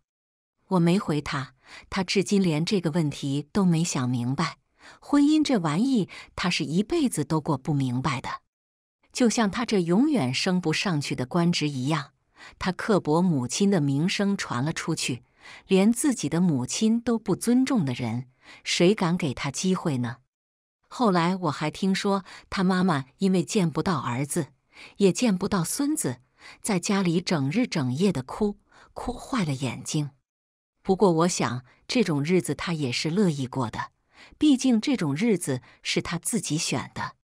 我没回他。他至今连这个问题都没想明白。婚姻这玩意，他是一辈子都过不明白的。就像他这永远升不上去的官职一样。他刻薄母亲的名声传了出去，连自己的母亲都不尊重的人。谁敢给他机会呢？后来我还听说，他妈妈因为见不到儿子，也见不到孙子，在家里整日整夜的哭，哭坏了眼睛。不过，我想这种日子她也是乐意过的，毕竟这种日子是她自己选的。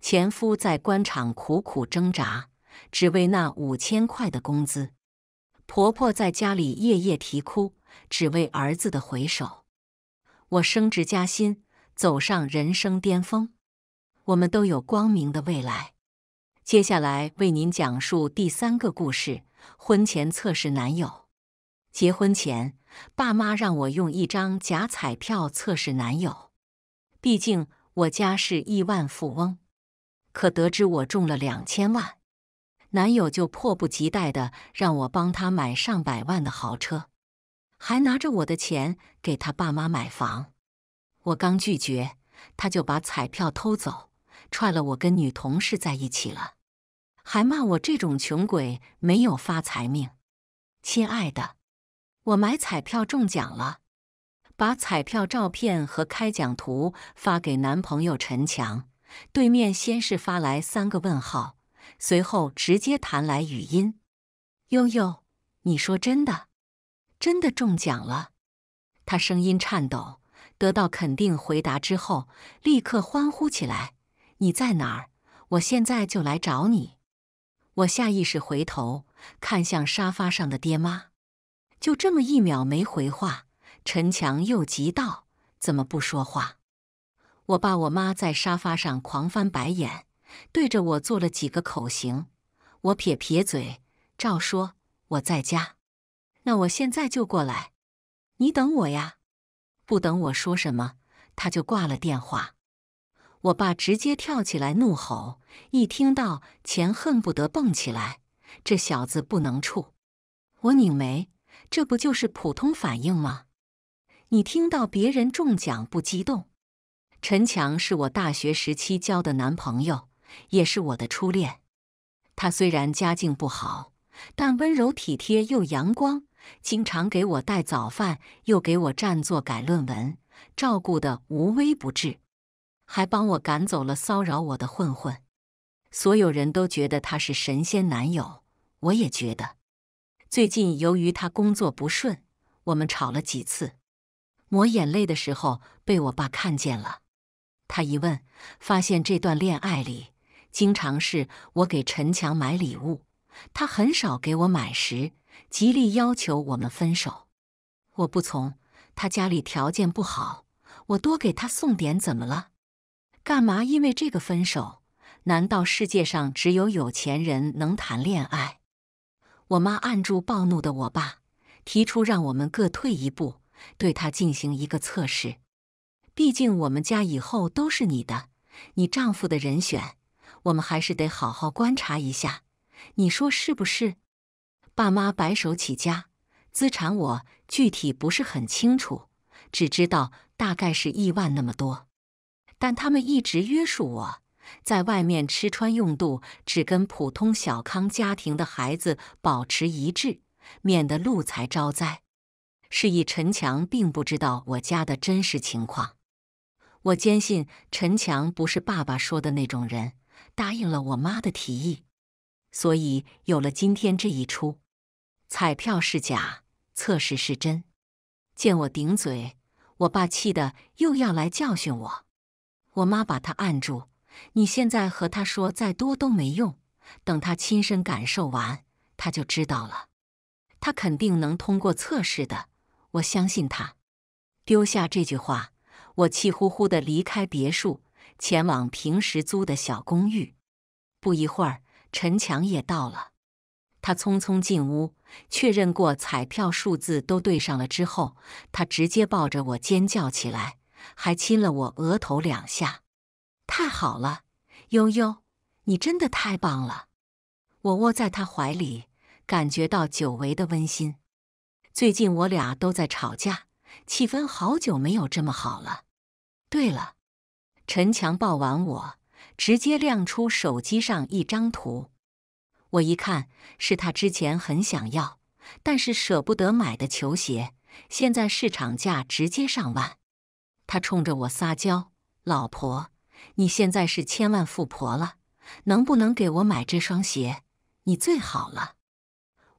前夫在官场苦苦挣扎，只为那五千块的工资；婆婆在家里夜夜啼哭，只为儿子的回首。我升职加薪，走上人生巅峰，我们都有光明的未来。接下来为您讲述第三个故事：婚前测试男友。结婚前，爸妈让我用一张假彩票测试男友。毕竟我家是亿万富翁，可得知我中了两千万，男友就迫不及待的让我帮他买上百万的豪车。还拿着我的钱给他爸妈买房，我刚拒绝，他就把彩票偷走，踹了我跟女同事在一起了，还骂我这种穷鬼没有发财命。亲爱的，我买彩票中奖了，把彩票照片和开奖图发给男朋友陈强，对面先是发来三个问号，随后直接弹来语音：“悠悠，你说真的？”真的中奖了！他声音颤抖，得到肯定回答之后，立刻欢呼起来：“你在哪儿？我现在就来找你！”我下意识回头看向沙发上的爹妈，就这么一秒没回话。陈强又急道：“怎么不说话？”我爸我妈在沙发上狂翻白眼，对着我做了几个口型。我撇撇嘴，照说我在家。那我现在就过来，你等我呀！不等我说什么，他就挂了电话。我爸直接跳起来怒吼，一听到钱恨不得蹦起来，这小子不能处。我拧眉，这不就是普通反应吗？你听到别人中奖不激动？陈强是我大学时期交的男朋友，也是我的初恋。他虽然家境不好，但温柔体贴又阳光。经常给我带早饭，又给我占座改论文，照顾的无微不至，还帮我赶走了骚扰我的混混。所有人都觉得他是神仙男友，我也觉得。最近由于他工作不顺，我们吵了几次。抹眼泪的时候被我爸看见了，他一问，发现这段恋爱里经常是我给陈强买礼物，他很少给我买时。极力要求我们分手，我不从。他家里条件不好，我多给他送点怎么了？干嘛因为这个分手？难道世界上只有有钱人能谈恋爱？我妈按住暴怒的我爸，提出让我们各退一步，对他进行一个测试。毕竟我们家以后都是你的，你丈夫的人选，我们还是得好好观察一下。你说是不是？爸妈白手起家，资产我具体不是很清楚，只知道大概是亿万那么多。但他们一直约束我在外面吃穿用度只跟普通小康家庭的孩子保持一致，免得露财招灾。示意陈强并不知道我家的真实情况。我坚信陈强不是爸爸说的那种人，答应了我妈的提议，所以有了今天这一出。彩票是假，测试是真。见我顶嘴，我爸气得又要来教训我。我妈把他按住。你现在和他说再多都没用，等他亲身感受完，他就知道了。他肯定能通过测试的，我相信他。丢下这句话，我气呼呼地离开别墅，前往平时租的小公寓。不一会儿，陈强也到了。他匆匆进屋，确认过彩票数字都对上了之后，他直接抱着我尖叫起来，还亲了我额头两下。太好了，悠悠，你真的太棒了！我窝在他怀里，感觉到久违的温馨。最近我俩都在吵架，气氛好久没有这么好了。对了，陈强抱完我，直接亮出手机上一张图。我一看，是他之前很想要，但是舍不得买的球鞋，现在市场价直接上万。他冲着我撒娇：“老婆，你现在是千万富婆了，能不能给我买这双鞋？你最好了。”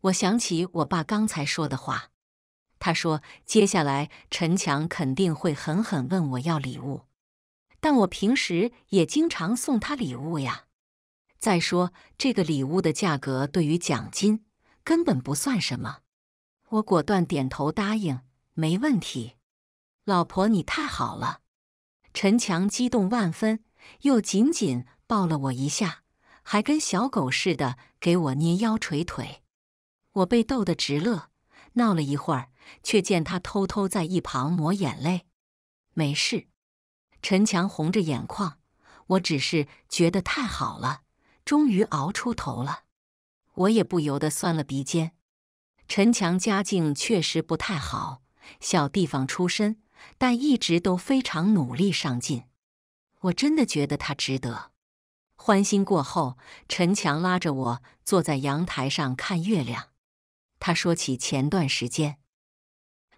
我想起我爸刚才说的话，他说：“接下来陈强肯定会狠狠问我要礼物，但我平时也经常送他礼物呀。”再说这个礼物的价格，对于奖金根本不算什么。我果断点头答应，没问题。老婆，你太好了！陈强激动万分，又紧紧抱了我一下，还跟小狗似的给我捏腰捶腿。我被逗得直乐，闹了一会儿，却见他偷偷在一旁抹眼泪。没事，陈强红着眼眶，我只是觉得太好了。终于熬出头了，我也不由得酸了鼻尖。陈强家境确实不太好，小地方出身，但一直都非常努力上进。我真的觉得他值得。欢心过后，陈强拉着我坐在阳台上看月亮。他说起前段时间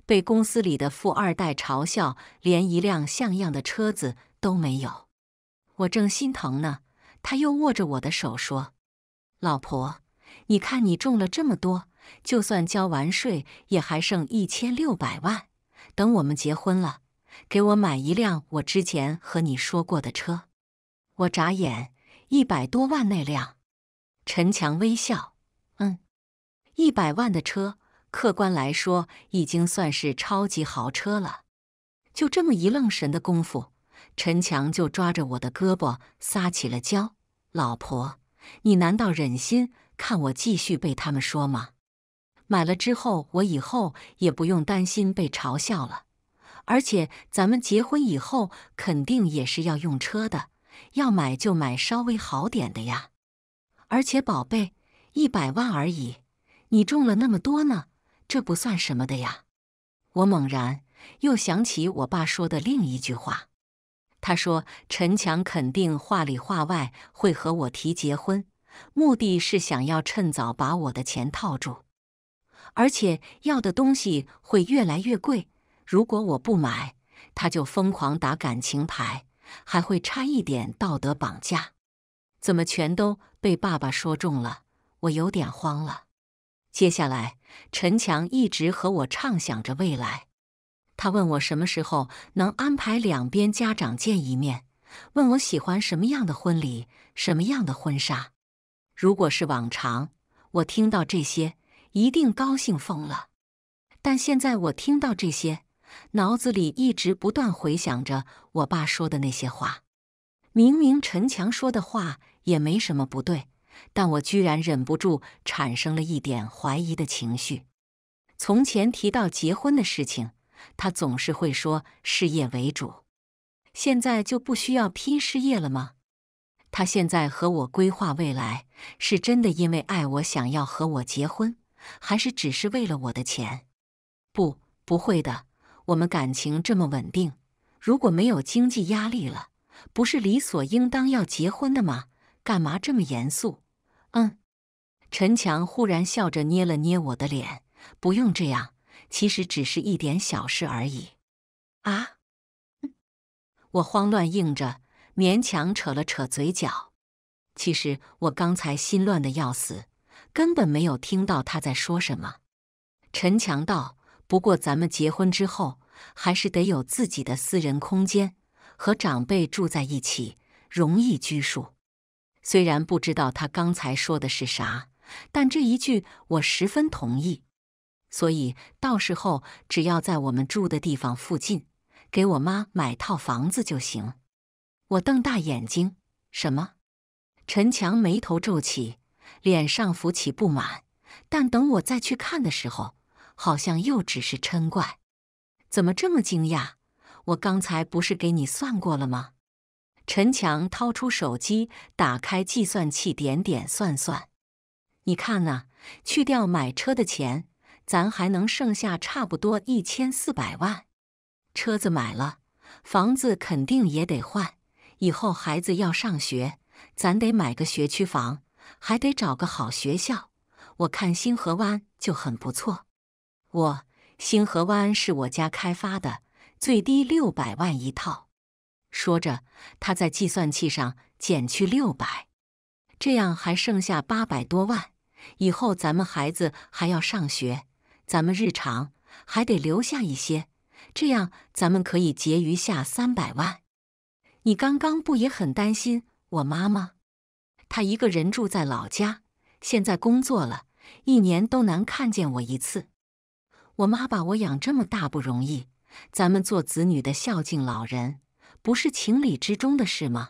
被公司里的富二代嘲笑，连一辆像样的车子都没有。我正心疼呢。他又握着我的手说：“老婆，你看你中了这么多，就算交完税也还剩一千六百万。等我们结婚了，给我买一辆我之前和你说过的车。”我眨眼，一百多万那辆。陈强微笑：“嗯，一百万的车，客观来说已经算是超级豪车了。”就这么一愣神的功夫。陈强就抓着我的胳膊撒起了娇：“老婆，你难道忍心看我继续被他们说吗？买了之后，我以后也不用担心被嘲笑了。而且咱们结婚以后肯定也是要用车的，要买就买稍微好点的呀。而且，宝贝，一百万而已，你中了那么多呢，这不算什么的呀。”我猛然又想起我爸说的另一句话。他说：“陈强肯定话里话外会和我提结婚，目的是想要趁早把我的钱套住，而且要的东西会越来越贵。如果我不买，他就疯狂打感情牌，还会差一点道德绑架。怎么全都被爸爸说中了？我有点慌了。接下来，陈强一直和我畅想着未来。”他问我什么时候能安排两边家长见一面？问我喜欢什么样的婚礼、什么样的婚纱？如果是往常，我听到这些一定高兴疯了。但现在我听到这些，脑子里一直不断回想着我爸说的那些话。明明陈强说的话也没什么不对，但我居然忍不住产生了一点怀疑的情绪。从前提到结婚的事情。他总是会说事业为主，现在就不需要拼事业了吗？他现在和我规划未来，是真的因为爱我，想要和我结婚，还是只是为了我的钱？不，不会的。我们感情这么稳定，如果没有经济压力了，不是理所应当要结婚的吗？干嘛这么严肃？嗯，陈强忽然笑着捏了捏我的脸，不用这样。其实只是一点小事而已，啊！我慌乱应着，勉强扯了扯嘴角。其实我刚才心乱的要死，根本没有听到他在说什么。陈强道：“不过咱们结婚之后，还是得有自己的私人空间。和长辈住在一起，容易拘束。虽然不知道他刚才说的是啥，但这一句我十分同意。”所以到时候只要在我们住的地方附近给我妈买套房子就行。我瞪大眼睛，什么？陈强眉头皱起，脸上浮起不满。但等我再去看的时候，好像又只是嗔怪：“怎么这么惊讶？我刚才不是给你算过了吗？”陈强掏出手机，打开计算器，点点算算。你看呐，去掉买车的钱。咱还能剩下差不多一千四百万，车子买了，房子肯定也得换。以后孩子要上学，咱得买个学区房，还得找个好学校。我看星河湾就很不错。我星河湾是我家开发的，最低六百万一套。说着，他在计算器上减去六百，这样还剩下八百多万。以后咱们孩子还要上学。咱们日常还得留下一些，这样咱们可以结余下三百万。你刚刚不也很担心我妈吗？她一个人住在老家，现在工作了一年都难看见我一次。我妈把我养这么大不容易，咱们做子女的孝敬老人，不是情理之中的事吗？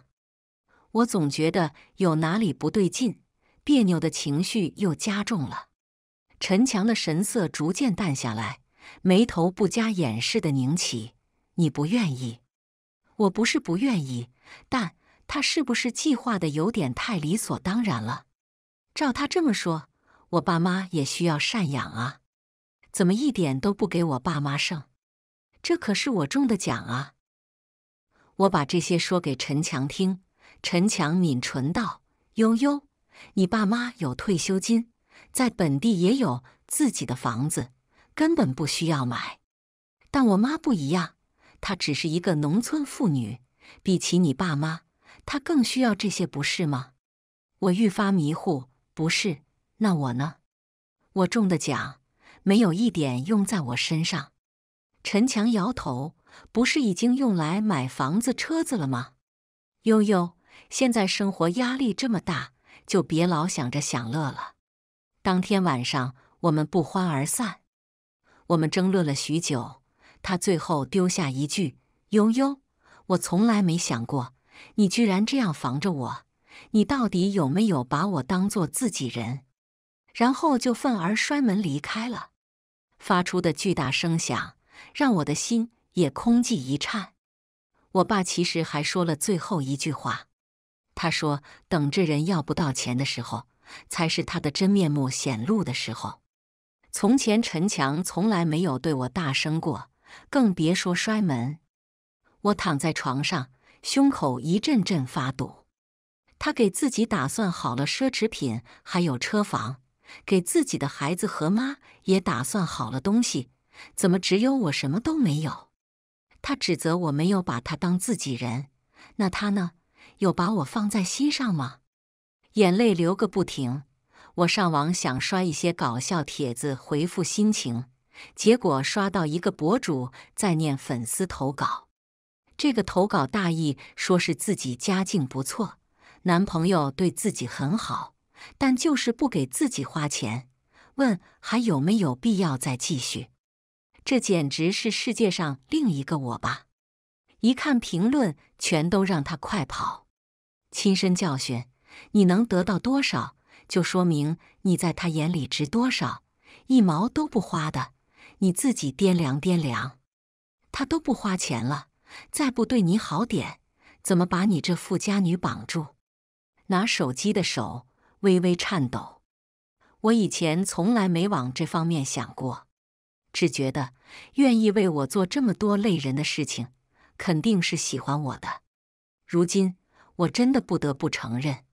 我总觉得有哪里不对劲，别扭的情绪又加重了。陈强的神色逐渐淡下来，眉头不加掩饰的拧起。你不愿意，我不是不愿意，但他是不是计划的有点太理所当然了？照他这么说，我爸妈也需要赡养啊，怎么一点都不给我爸妈剩？这可是我中的奖啊！我把这些说给陈强听，陈强抿唇道：“悠悠，你爸妈有退休金。”在本地也有自己的房子，根本不需要买。但我妈不一样，她只是一个农村妇女，比起你爸妈，她更需要这些，不是吗？我愈发迷糊，不是？那我呢？我中的奖，没有一点用在我身上。陈强摇头，不是已经用来买房子、车子了吗？悠悠，现在生活压力这么大，就别老想着享乐了。当天晚上，我们不欢而散。我们争论了许久，他最后丢下一句：“悠悠，我从来没想过你居然这样防着我，你到底有没有把我当做自己人？”然后就愤而摔门离开了，发出的巨大声响让我的心也空寂一颤。我爸其实还说了最后一句话，他说：“等这人要不到钱的时候。”才是他的真面目显露的时候。从前，陈强从来没有对我大声过，更别说摔门。我躺在床上，胸口一阵阵发堵。他给自己打算好了奢侈品，还有车房，给自己的孩子和妈也打算好了东西，怎么只有我什么都没有？他指责我没有把他当自己人，那他呢？有把我放在心上吗？眼泪流个不停，我上网想刷一些搞笑帖子回复心情，结果刷到一个博主在念粉丝投稿。这个投稿大意说是自己家境不错，男朋友对自己很好，但就是不给自己花钱。问还有没有必要再继续？这简直是世界上另一个我吧！一看评论，全都让他快跑。亲身教训。你能得到多少，就说明你在他眼里值多少。一毛都不花的，你自己掂量掂量。他都不花钱了，再不对你好点，怎么把你这富家女绑住？拿手机的手微微颤抖。我以前从来没往这方面想过，只觉得愿意为我做这么多累人的事情，肯定是喜欢我的。如今，我真的不得不承认。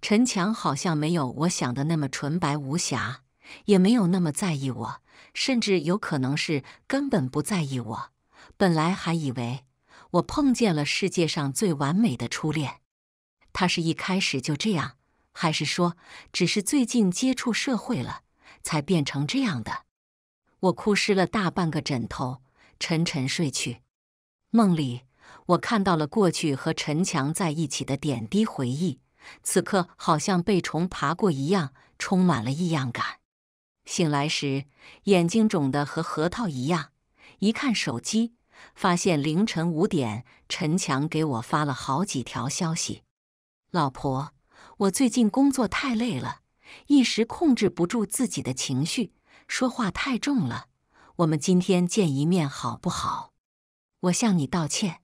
陈强好像没有我想的那么纯白无瑕，也没有那么在意我，甚至有可能是根本不在意我。本来还以为我碰见了世界上最完美的初恋，他是一开始就这样，还是说只是最近接触社会了才变成这样的？我哭湿了大半个枕头，沉沉睡去。梦里我看到了过去和陈强在一起的点滴回忆。此刻好像被虫爬过一样，充满了异样感。醒来时，眼睛肿得和核桃一样。一看手机，发现凌晨五点，陈强给我发了好几条消息：“老婆，我最近工作太累了，一时控制不住自己的情绪，说话太重了。我们今天见一面好不好？我向你道歉，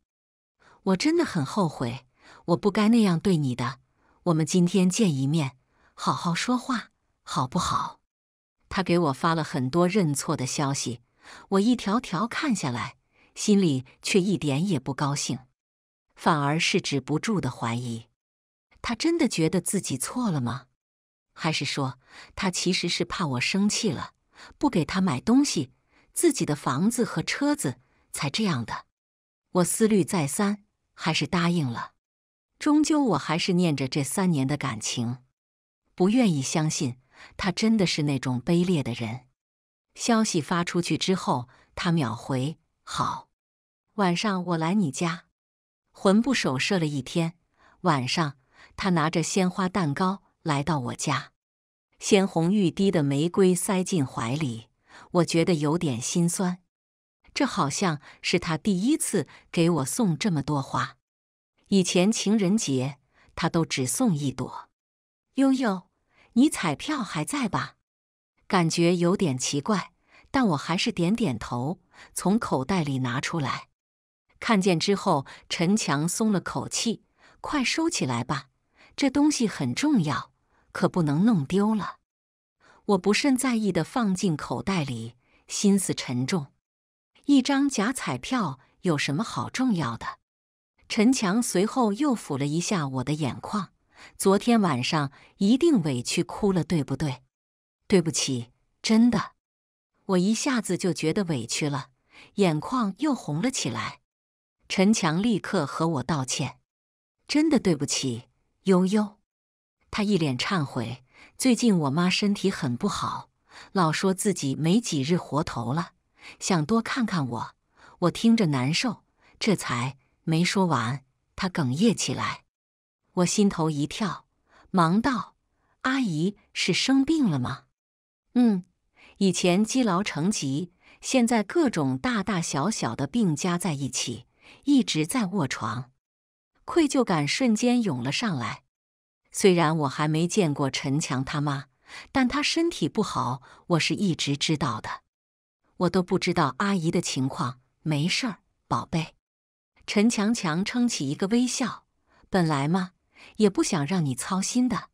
我真的很后悔，我不该那样对你的。”我们今天见一面，好好说话，好不好？他给我发了很多认错的消息，我一条条看下来，心里却一点也不高兴，反而是止不住的怀疑：他真的觉得自己错了吗？还是说他其实是怕我生气了，不给他买东西，自己的房子和车子才这样的？我思虑再三，还是答应了。终究我还是念着这三年的感情，不愿意相信他真的是那种卑劣的人。消息发出去之后，他秒回：“好，晚上我来你家。”魂不守舍了一天，晚上他拿着鲜花蛋糕来到我家，鲜红欲滴的玫瑰塞进怀里，我觉得有点心酸。这好像是他第一次给我送这么多花。以前情人节他都只送一朵。悠悠，你彩票还在吧？感觉有点奇怪，但我还是点点头，从口袋里拿出来。看见之后，陈强松了口气：“快收起来吧，这东西很重要，可不能弄丢了。”我不甚在意的放进口袋里，心思沉重。一张假彩票有什么好重要的？陈强随后又抚了一下我的眼眶，昨天晚上一定委屈哭了，对不对？对不起，真的。我一下子就觉得委屈了，眼眶又红了起来。陈强立刻和我道歉，真的对不起，悠悠。他一脸忏悔。最近我妈身体很不好，老说自己没几日活头了，想多看看我。我听着难受，这才。没说完，她哽咽起来。我心头一跳，忙道：“阿姨是生病了吗？”“嗯，以前积劳成疾，现在各种大大小小的病加在一起，一直在卧床。”愧疚感瞬间涌了上来。虽然我还没见过陈强他妈，但他身体不好，我是一直知道的。我都不知道阿姨的情况，没事儿，宝贝。陈强强撑起一个微笑，本来嘛，也不想让你操心的。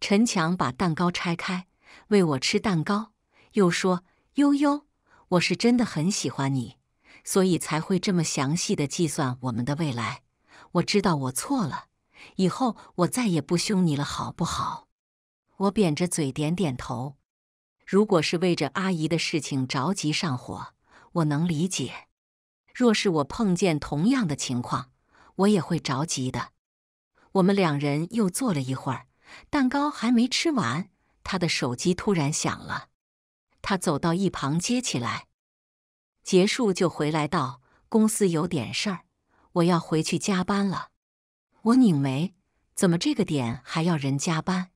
陈强把蛋糕拆开，喂我吃蛋糕，又说：“悠悠，我是真的很喜欢你，所以才会这么详细的计算我们的未来。我知道我错了，以后我再也不凶你了，好不好？”我扁着嘴点点头。如果是为着阿姨的事情着急上火，我能理解。若是我碰见同样的情况，我也会着急的。我们两人又坐了一会儿，蛋糕还没吃完，他的手机突然响了。他走到一旁接起来，结束就回来道：“公司有点事儿，我要回去加班了。”我拧眉：“怎么这个点还要人加班？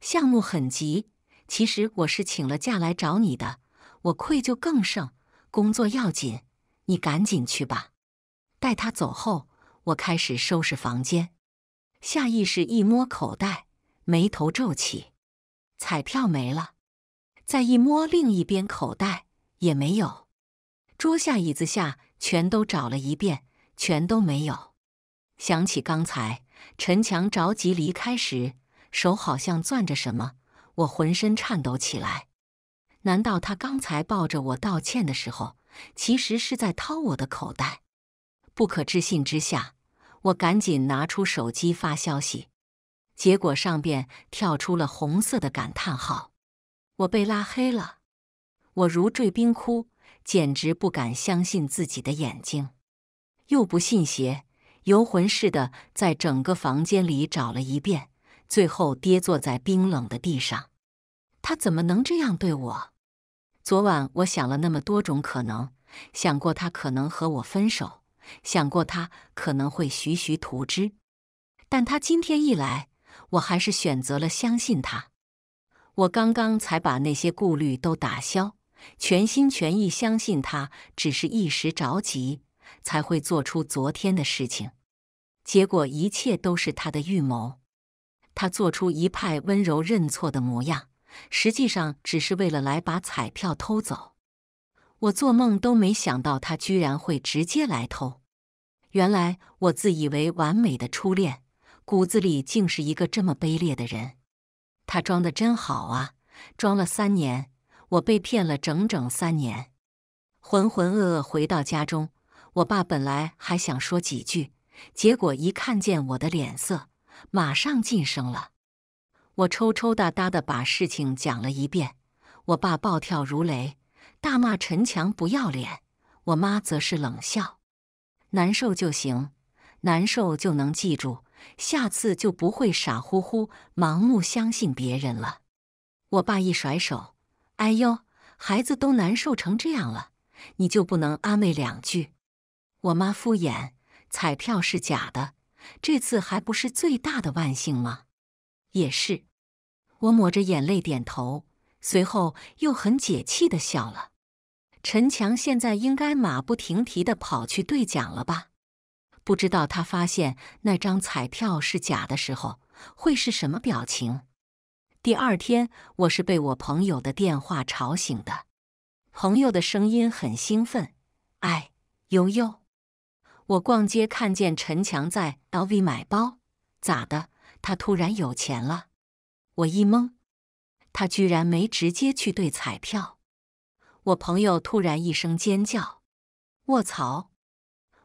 项目很急。”其实我是请了假来找你的，我愧疚更甚，工作要紧。你赶紧去吧。待他走后，我开始收拾房间，下意识一摸口袋，眉头皱起，彩票没了。再一摸另一边口袋，也没有。桌下、椅子下全都找了一遍，全都没有。想起刚才陈强着急离开时，手好像攥着什么，我浑身颤抖起来。难道他刚才抱着我道歉的时候？其实是在掏我的口袋。不可置信之下，我赶紧拿出手机发消息，结果上边跳出了红色的感叹号，我被拉黑了。我如坠冰窟，简直不敢相信自己的眼睛。又不信邪，游魂似的在整个房间里找了一遍，最后跌坐在冰冷的地上。他怎么能这样对我？昨晚我想了那么多种可能，想过他可能和我分手，想过他可能会徐徐图之，但他今天一来，我还是选择了相信他。我刚刚才把那些顾虑都打消，全心全意相信他，只是一时着急才会做出昨天的事情。结果一切都是他的预谋，他做出一派温柔认错的模样。实际上只是为了来把彩票偷走。我做梦都没想到他居然会直接来偷。原来我自以为完美的初恋，骨子里竟是一个这么卑劣的人。他装的真好啊，装了三年，我被骗了整整三年。浑浑噩噩回到家中，我爸本来还想说几句，结果一看见我的脸色，马上噤声了。我抽抽搭搭的把事情讲了一遍，我爸暴跳如雷，大骂陈强不要脸；我妈则是冷笑，难受就行，难受就能记住，下次就不会傻乎乎盲目相信别人了。我爸一甩手，哎呦，孩子都难受成这样了，你就不能安慰两句？我妈敷衍，彩票是假的，这次还不是最大的万幸吗？也是，我抹着眼泪点头，随后又很解气的笑了。陈强现在应该马不停蹄的跑去兑奖了吧？不知道他发现那张彩票是假的时候会是什么表情。第二天，我是被我朋友的电话吵醒的。朋友的声音很兴奋：“哎，悠悠，我逛街看见陈强在 LV 买包，咋的？”他突然有钱了，我一懵，他居然没直接去兑彩票。我朋友突然一声尖叫：“卧槽！”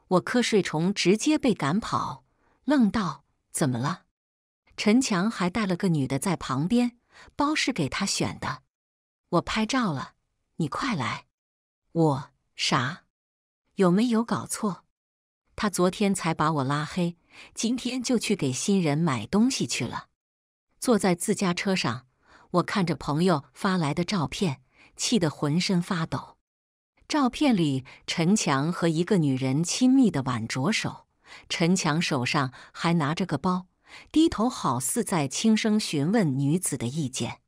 我瞌睡虫直接被赶跑，愣道：“怎么了？”陈强还带了个女的在旁边，包是给他选的，我拍照了，你快来！我啥？有没有搞错？他昨天才把我拉黑。今天就去给新人买东西去了。坐在自家车上，我看着朋友发来的照片，气得浑身发抖。照片里，陈强和一个女人亲密的挽着手，陈强手上还拿着个包，低头好似在轻声询问女子的意见。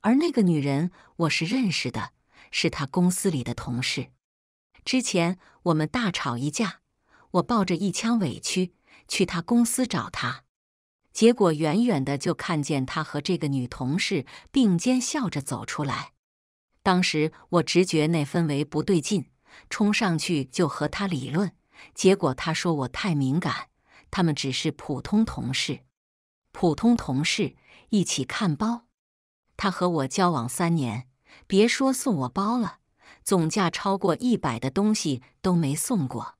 而那个女人，我是认识的，是他公司里的同事。之前我们大吵一架，我抱着一腔委屈。去他公司找他，结果远远的就看见他和这个女同事并肩笑着走出来。当时我直觉那氛围不对劲，冲上去就和他理论。结果他说我太敏感，他们只是普通同事，普通同事一起看包。他和我交往三年，别说送我包了，总价超过一百的东西都没送过。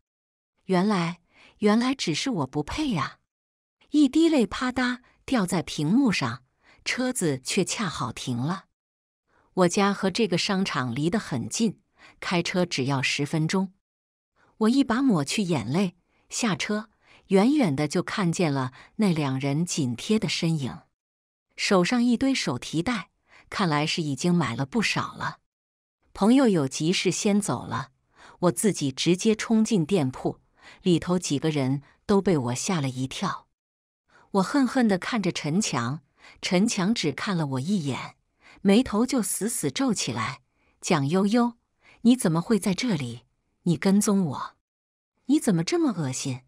原来。原来只是我不配呀！一滴泪啪嗒掉在屏幕上，车子却恰好停了。我家和这个商场离得很近，开车只要十分钟。我一把抹去眼泪，下车，远远的就看见了那两人紧贴的身影，手上一堆手提袋，看来是已经买了不少了。朋友有急事先走了，我自己直接冲进店铺。里头几个人都被我吓了一跳，我恨恨的看着陈强，陈强只看了我一眼，眉头就死死皱起来。蒋悠悠，你怎么会在这里？你跟踪我？你怎么这么恶心？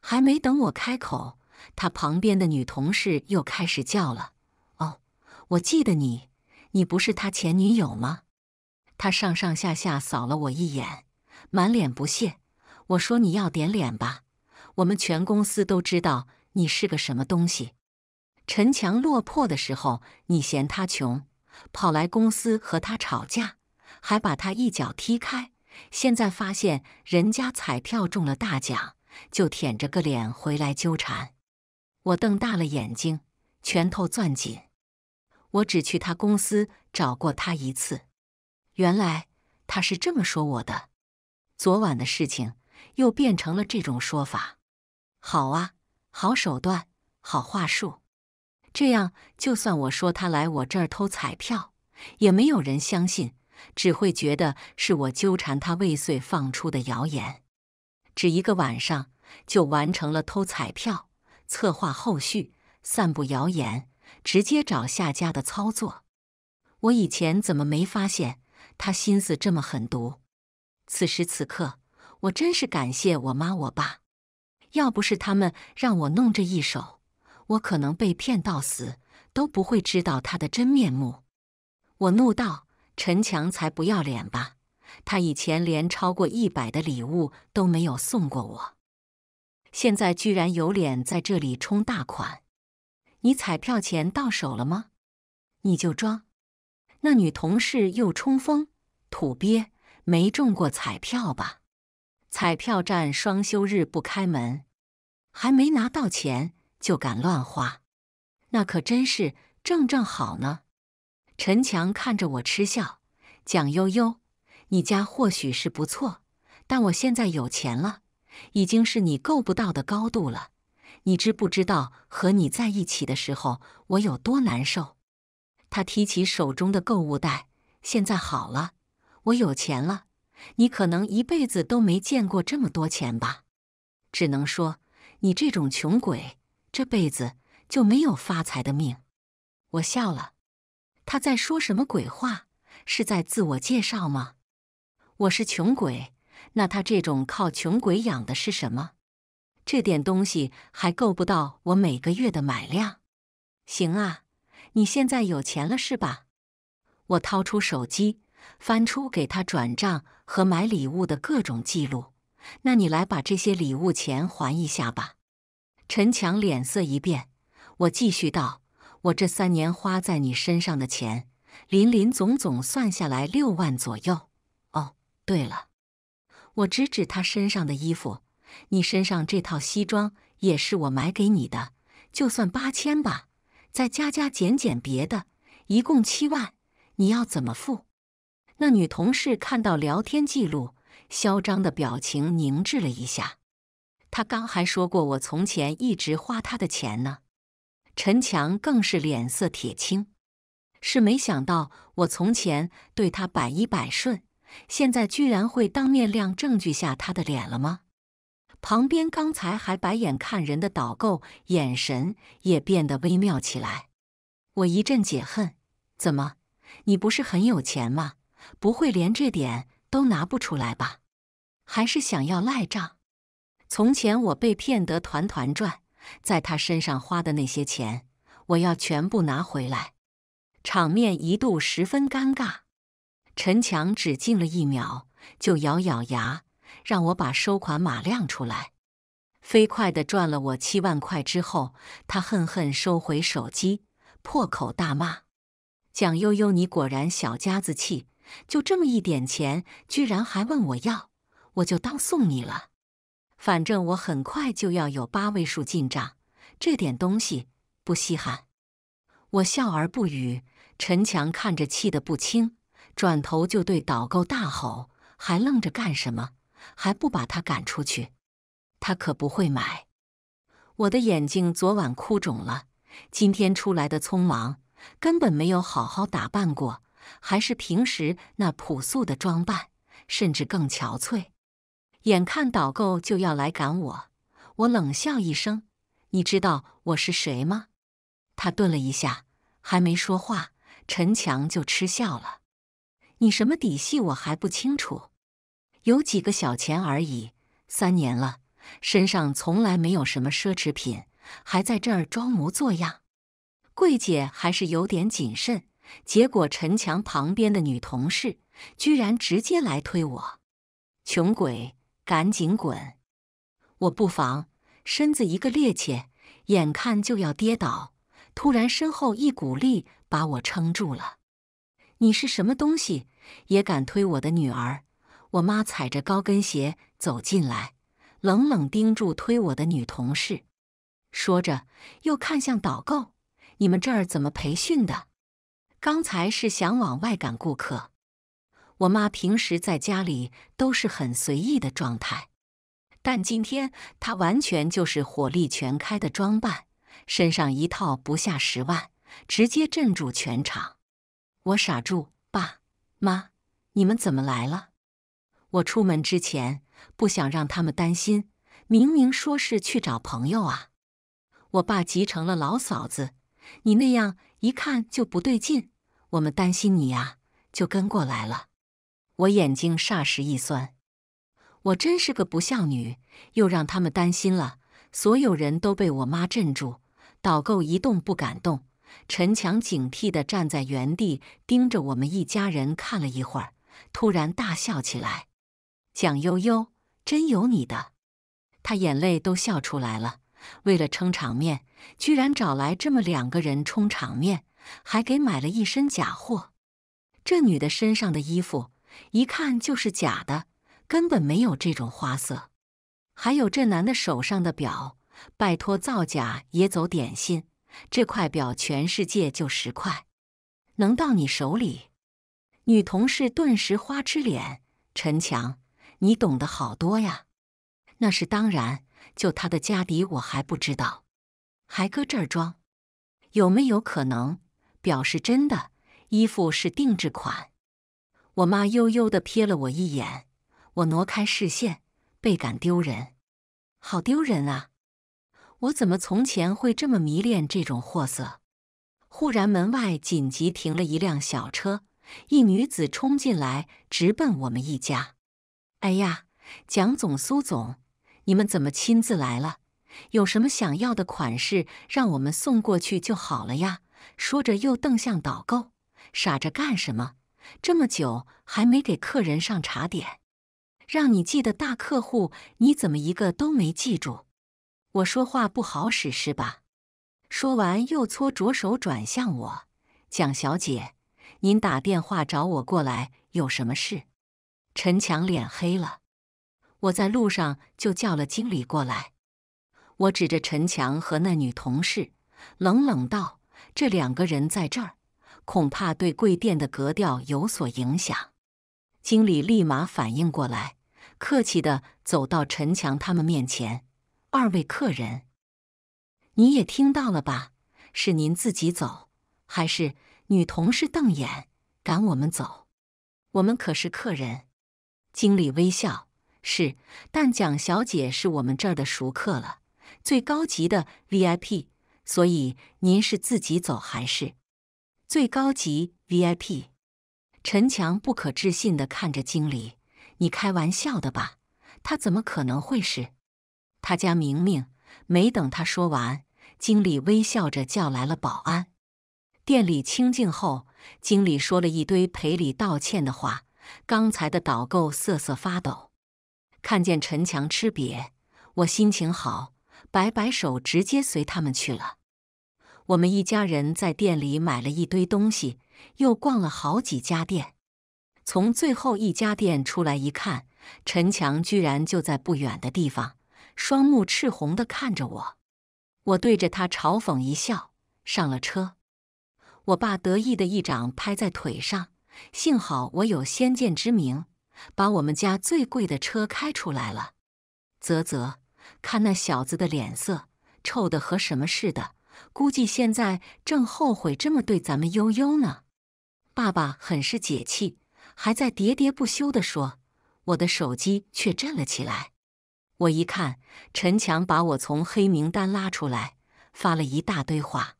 还没等我开口，他旁边的女同事又开始叫了。哦，我记得你，你不是他前女友吗？他上上下下扫了我一眼，满脸不屑。我说你要点脸吧，我们全公司都知道你是个什么东西。陈强落魄的时候，你嫌他穷，跑来公司和他吵架，还把他一脚踢开。现在发现人家彩票中了大奖，就舔着个脸回来纠缠。我瞪大了眼睛，拳头攥紧。我只去他公司找过他一次，原来他是这么说我的。昨晚的事情。又变成了这种说法，好啊，好手段，好话术。这样，就算我说他来我这儿偷彩票，也没有人相信，只会觉得是我纠缠他未遂放出的谣言。只一个晚上就完成了偷彩票、策划后续、散布谣言、直接找下家的操作。我以前怎么没发现他心思这么狠毒？此时此刻。我真是感谢我妈我爸，要不是他们让我弄这一手，我可能被骗到死都不会知道他的真面目。我怒道：“陈强才不要脸吧！他以前连超过一百的礼物都没有送过我，现在居然有脸在这里充大款！你彩票钱到手了吗？你就装。”那女同事又冲锋：“土鳖，没中过彩票吧？”彩票站双休日不开门，还没拿到钱就敢乱花，那可真是正正好呢。陈强看着我嗤笑：“蒋悠悠，你家或许是不错，但我现在有钱了，已经是你够不到的高度了。你知不知道和你在一起的时候我有多难受？”他提起手中的购物袋：“现在好了，我有钱了。”你可能一辈子都没见过这么多钱吧？只能说你这种穷鬼这辈子就没有发财的命。我笑了，他在说什么鬼话？是在自我介绍吗？我是穷鬼，那他这种靠穷鬼养的是什么？这点东西还够不到我每个月的买量？行啊，你现在有钱了是吧？我掏出手机，翻出给他转账。和买礼物的各种记录，那你来把这些礼物钱还一下吧。陈强脸色一变，我继续道：“我这三年花在你身上的钱，林林总总算下来六万左右。哦，对了，我指指他身上的衣服，你身上这套西装也是我买给你的，就算八千吧，再加加减减别的，一共七万，你要怎么付？”那女同事看到聊天记录，嚣张的表情凝滞了一下。她刚还说过我从前一直花她的钱呢。陈强更是脸色铁青，是没想到我从前对他百依百顺，现在居然会当面亮证据下他的脸了吗？旁边刚才还白眼看人的导购眼神也变得微妙起来。我一阵解恨，怎么，你不是很有钱吗？不会连这点都拿不出来吧？还是想要赖账？从前我被骗得团团转，在他身上花的那些钱，我要全部拿回来。场面一度十分尴尬。陈强只静了一秒，就咬咬牙，让我把收款码亮出来。飞快的转了我七万块之后，他恨恨收回手机，破口大骂：“蒋悠悠，你果然小家子气！”就这么一点钱，居然还问我要，我就当送你了。反正我很快就要有八位数进账，这点东西不稀罕。我笑而不语。陈强看着气得不轻，转头就对导购大吼：“还愣着干什么？还不把他赶出去？他可不会买！”我的眼睛昨晚哭肿了，今天出来的匆忙，根本没有好好打扮过。还是平时那朴素的装扮，甚至更憔悴。眼看导购就要来赶我，我冷笑一声：“你知道我是谁吗？”他顿了一下，还没说话，陈强就嗤笑了：“你什么底细我还不清楚？有几个小钱而已，三年了，身上从来没有什么奢侈品，还在这儿装模作样。”柜姐还是有点谨慎。结果，陈强旁边的女同事居然直接来推我，穷鬼，赶紧滚！我不防，身子一个趔趄，眼看就要跌倒，突然身后一股力把我撑住了。你是什么东西，也敢推我的女儿？我妈踩着高跟鞋走进来，冷冷盯住推我的女同事，说着又看向导购：“你们这儿怎么培训的？”刚才是想往外赶顾客。我妈平时在家里都是很随意的状态，但今天她完全就是火力全开的装扮，身上一套不下十万，直接镇住全场。我傻住，爸妈，你们怎么来了？我出门之前不想让他们担心，明明说是去找朋友啊！我爸急成了老嫂子，你那样一看就不对劲。我们担心你呀，就跟过来了。我眼睛霎时一酸，我真是个不孝女，又让他们担心了。所有人都被我妈镇住，导购一动不敢动，陈强警惕的站在原地盯着我们一家人看了一会儿，突然大笑起来。蒋悠悠，真有你的，他眼泪都笑出来了。为了撑场面，居然找来这么两个人充场面，还给买了一身假货。这女的身上的衣服一看就是假的，根本没有这种花色。还有这男的手上的表，拜托造假也走点心。这块表全世界就十块，能到你手里？女同事顿时花痴脸。陈强，你懂得好多呀？那是当然。就他的家底，我还不知道，还搁这儿装？有没有可能表示真的衣服是定制款？我妈悠悠地瞥了我一眼，我挪开视线，倍感丢人，好丢人啊！我怎么从前会这么迷恋这种货色？忽然门外紧急停了一辆小车，一女子冲进来，直奔我们一家。哎呀，蒋总，苏总！你们怎么亲自来了？有什么想要的款式，让我们送过去就好了呀！说着又瞪向导购，傻着干什么？这么久还没给客人上茶点，让你记得大客户，你怎么一个都没记住？我说话不好使是吧？说完又搓着手转向我，蒋小姐，您打电话找我过来有什么事？陈强脸黑了。我在路上就叫了经理过来，我指着陈强和那女同事，冷冷道：“这两个人在这儿，恐怕对贵店的格调有所影响。”经理立马反应过来，客气的走到陈强他们面前：“二位客人，你也听到了吧？是您自己走，还是女同事瞪眼赶我们走？我们可是客人。”经理微笑。是，但蒋小姐是我们这儿的熟客了，最高级的 VIP，所以您是自己走还是最高级 VIP？陈强不可置信的看着经理：“你开玩笑的吧？他怎么可能会是他家明明？”没等他说完，经理微笑着叫来了保安。店里清静后，经理说了一堆赔礼道歉的话。刚才的导购瑟瑟发抖。看见陈强吃瘪，我心情好，摆摆手，直接随他们去了。我们一家人在店里买了一堆东西，又逛了好几家店。从最后一家店出来一看，陈强居然就在不远的地方，双目赤红的看着我。我对着他嘲讽一笑，上了车。我爸得意的一掌拍在腿上，幸好我有先见之明。把我们家最贵的车开出来了，啧啧，看那小子的脸色，臭的和什么似的，估计现在正后悔这么对咱们悠悠呢。爸爸很是解气，还在喋喋不休地说。我的手机却震了起来，我一看，陈强把我从黑名单拉出来，发了一大堆话。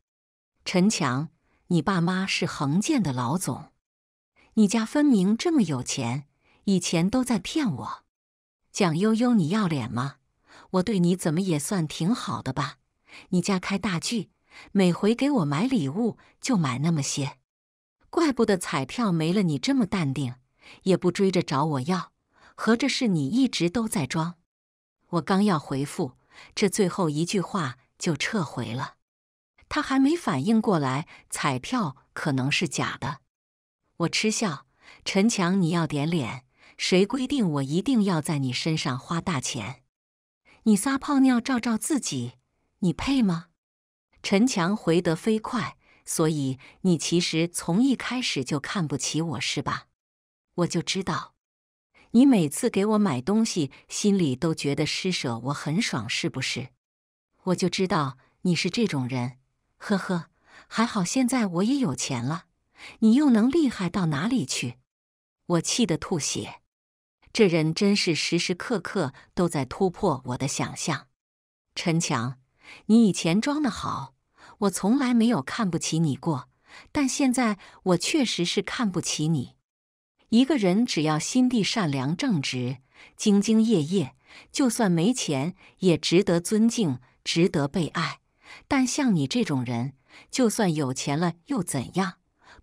陈强，你爸妈是恒建的老总，你家分明这么有钱。以前都在骗我，蒋悠悠，你要脸吗？我对你怎么也算挺好的吧？你家开大剧，每回给我买礼物就买那么些，怪不得彩票没了，你这么淡定，也不追着找我要，合着是你一直都在装。我刚要回复，这最后一句话就撤回了。他还没反应过来，彩票可能是假的。我嗤笑，陈强，你要点脸。谁规定我一定要在你身上花大钱？你撒泡尿照照自己，你配吗？陈强回得飞快，所以你其实从一开始就看不起我是吧？我就知道，你每次给我买东西，心里都觉得施舍我很爽，是不是？我就知道你是这种人，呵呵。还好现在我也有钱了，你又能厉害到哪里去？我气得吐血。这人真是时时刻刻都在突破我的想象。陈强，你以前装的好，我从来没有看不起你过。但现在我确实是看不起你。一个人只要心地善良、正直、兢兢业业，就算没钱也值得尊敬，值得被爱。但像你这种人，就算有钱了又怎样？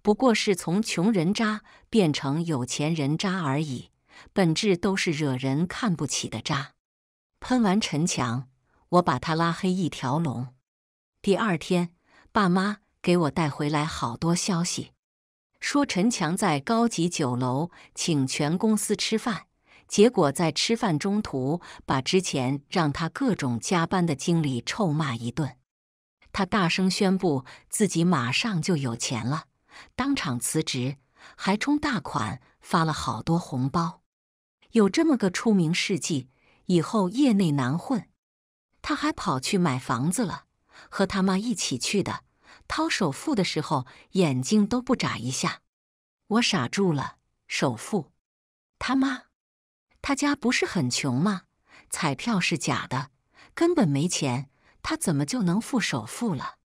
不过是从穷人渣变成有钱人渣而已。本质都是惹人看不起的渣。喷完陈强，我把他拉黑一条龙。第二天，爸妈给我带回来好多消息，说陈强在高级酒楼请全公司吃饭，结果在吃饭中途把之前让他各种加班的经理臭骂一顿。他大声宣布自己马上就有钱了，当场辞职，还充大款发了好多红包。有这么个出名事迹，以后业内难混。他还跑去买房子了，和他妈一起去的。掏首付的时候眼睛都不眨一下，我傻住了。首付？他妈，他家不是很穷吗？彩票是假的，根本没钱，他怎么就能付首付了？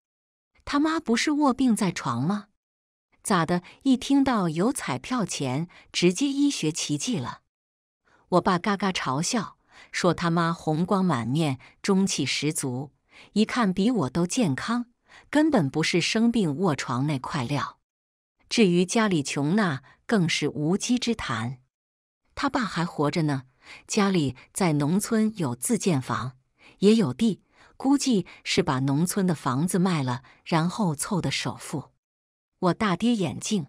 他妈不是卧病在床吗？咋的？一听到有彩票钱，直接医学奇迹了？我爸嘎嘎嘲笑说：“他妈红光满面，中气十足，一看比我都健康，根本不是生病卧床那块料。至于家里穷，那更是无稽之谈。他爸还活着呢，家里在农村有自建房，也有地，估计是把农村的房子卖了，然后凑的首付。”我大跌眼镜，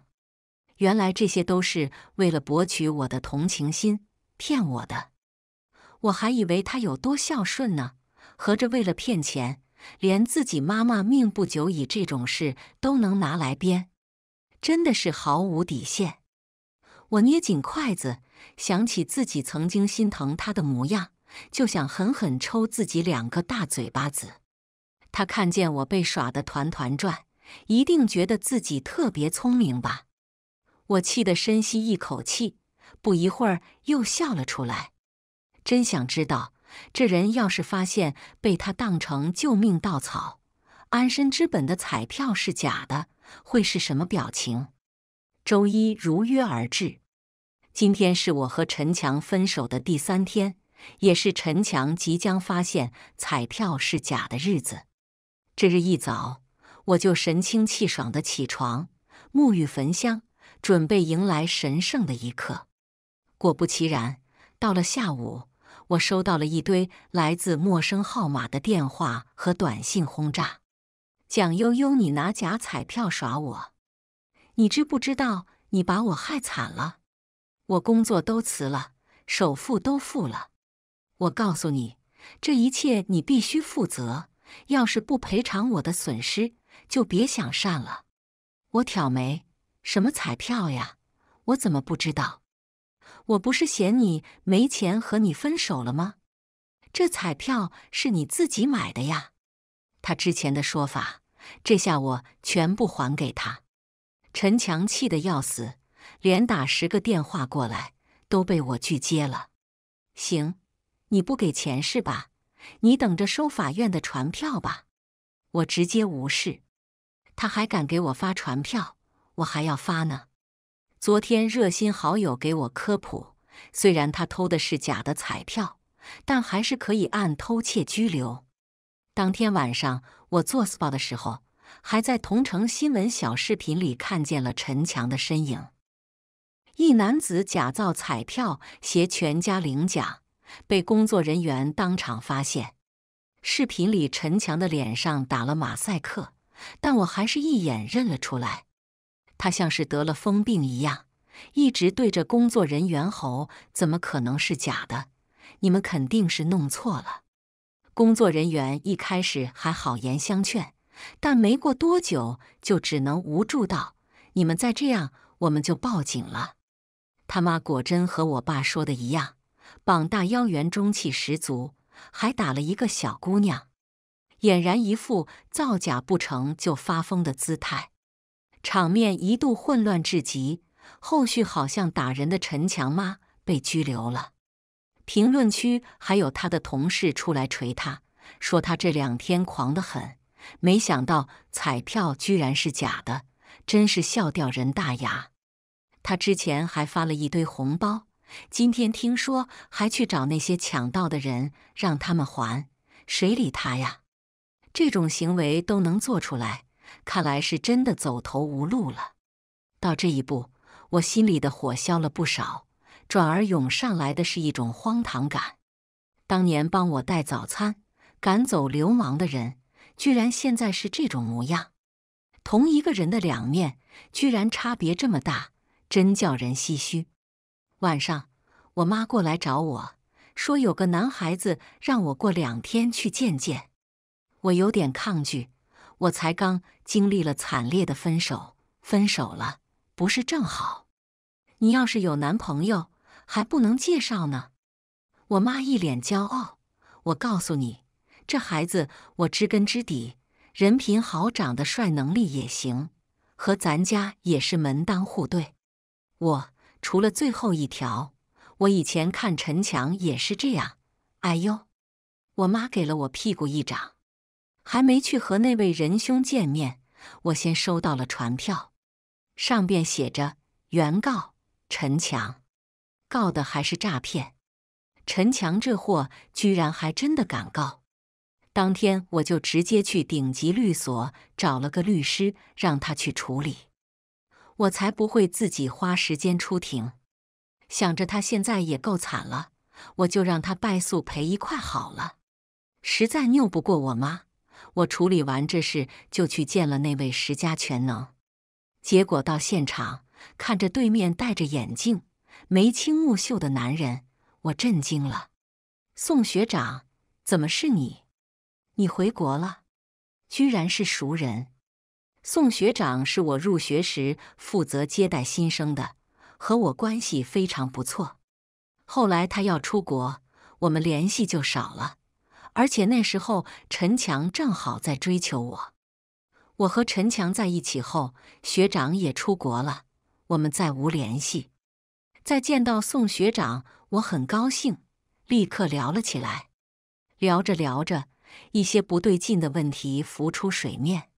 原来这些都是为了博取我的同情心。骗我的！我还以为他有多孝顺呢，合着为了骗钱，连自己妈妈命不久矣这种事都能拿来编，真的是毫无底线！我捏紧筷子，想起自己曾经心疼他的模样，就想狠狠抽自己两个大嘴巴子。他看见我被耍得团团转，一定觉得自己特别聪明吧？我气得深吸一口气。不一会儿又笑了出来，真想知道这人要是发现被他当成救命稻草、安身之本的彩票是假的，会是什么表情？周一如约而至，今天是我和陈强分手的第三天，也是陈强即将发现彩票是假的日子。这日一早，我就神清气爽的起床，沐浴焚香，准备迎来神圣的一刻。果不其然，到了下午，我收到了一堆来自陌生号码的电话和短信轰炸。“蒋悠悠，你拿假彩票耍我，你知不知道？你把我害惨了，我工作都辞了，首付都付了。我告诉你，这一切你必须负责。要是不赔偿我的损失，就别想善了。”我挑眉，“什么彩票呀？我怎么不知道？”我不是嫌你没钱和你分手了吗？这彩票是你自己买的呀！他之前的说法，这下我全部还给他。陈强气得要死，连打十个电话过来都被我拒接了。行，你不给钱是吧？你等着收法院的传票吧！我直接无视。他还敢给我发传票，我还要发呢。昨天热心好友给我科普，虽然他偷的是假的彩票，但还是可以按偷窃拘留。当天晚上我做 SPA 的时候，还在同城新闻小视频里看见了陈强的身影。一男子假造彩票携全家领奖，被工作人员当场发现。视频里陈强的脸上打了马赛克，但我还是一眼认了出来。他像是得了疯病一样，一直对着工作人员吼：“怎么可能是假的？你们肯定是弄错了！”工作人员一开始还好言相劝，但没过多久就只能无助道：“你们再这样，我们就报警了。”他妈果真和我爸说的一样，膀大腰圆，中气十足，还打了一个小姑娘，俨然一副造假不成就发疯的姿态。场面一度混乱至极，后续好像打人的陈强妈被拘留了。评论区还有他的同事出来锤他，说他这两天狂得很，没想到彩票居然是假的，真是笑掉人大牙。他之前还发了一堆红包，今天听说还去找那些抢到的人让他们还，谁理他呀？这种行为都能做出来。看来是真的走投无路了。到这一步，我心里的火消了不少，转而涌上来的是一种荒唐感。当年帮我带早餐、赶走流氓的人，居然现在是这种模样。同一个人的两面，居然差别这么大，真叫人唏嘘。晚上，我妈过来找我，说有个男孩子让我过两天去见见。我有点抗拒。我才刚经历了惨烈的分手，分手了，不是正好？你要是有男朋友，还不能介绍呢？我妈一脸骄傲。我告诉你，这孩子我知根知底，人品好，长得帅，能力也行，和咱家也是门当户对。我除了最后一条，我以前看陈强也是这样。哎呦！我妈给了我屁股一掌。还没去和那位仁兄见面，我先收到了传票，上边写着“原告陈强告的还是诈骗”。陈强这货居然还真的敢告！当天我就直接去顶级律所找了个律师，让他去处理。我才不会自己花时间出庭。想着他现在也够惨了，我就让他败诉赔一块好了。实在拗不过我妈。我处理完这事，就去见了那位十家全能。结果到现场，看着对面戴着眼镜、眉清目秀的男人，我震惊了。宋学长，怎么是你？你回国了？居然是熟人。宋学长是我入学时负责接待新生的，和我关系非常不错。后来他要出国，我们联系就少了。而且那时候陈强正好在追求我。我和陈强在一起后，学长也出国了，我们再无联系。再见到宋学长，我很高兴，立刻聊了起来。聊着聊着，一些不对劲的问题浮出水面，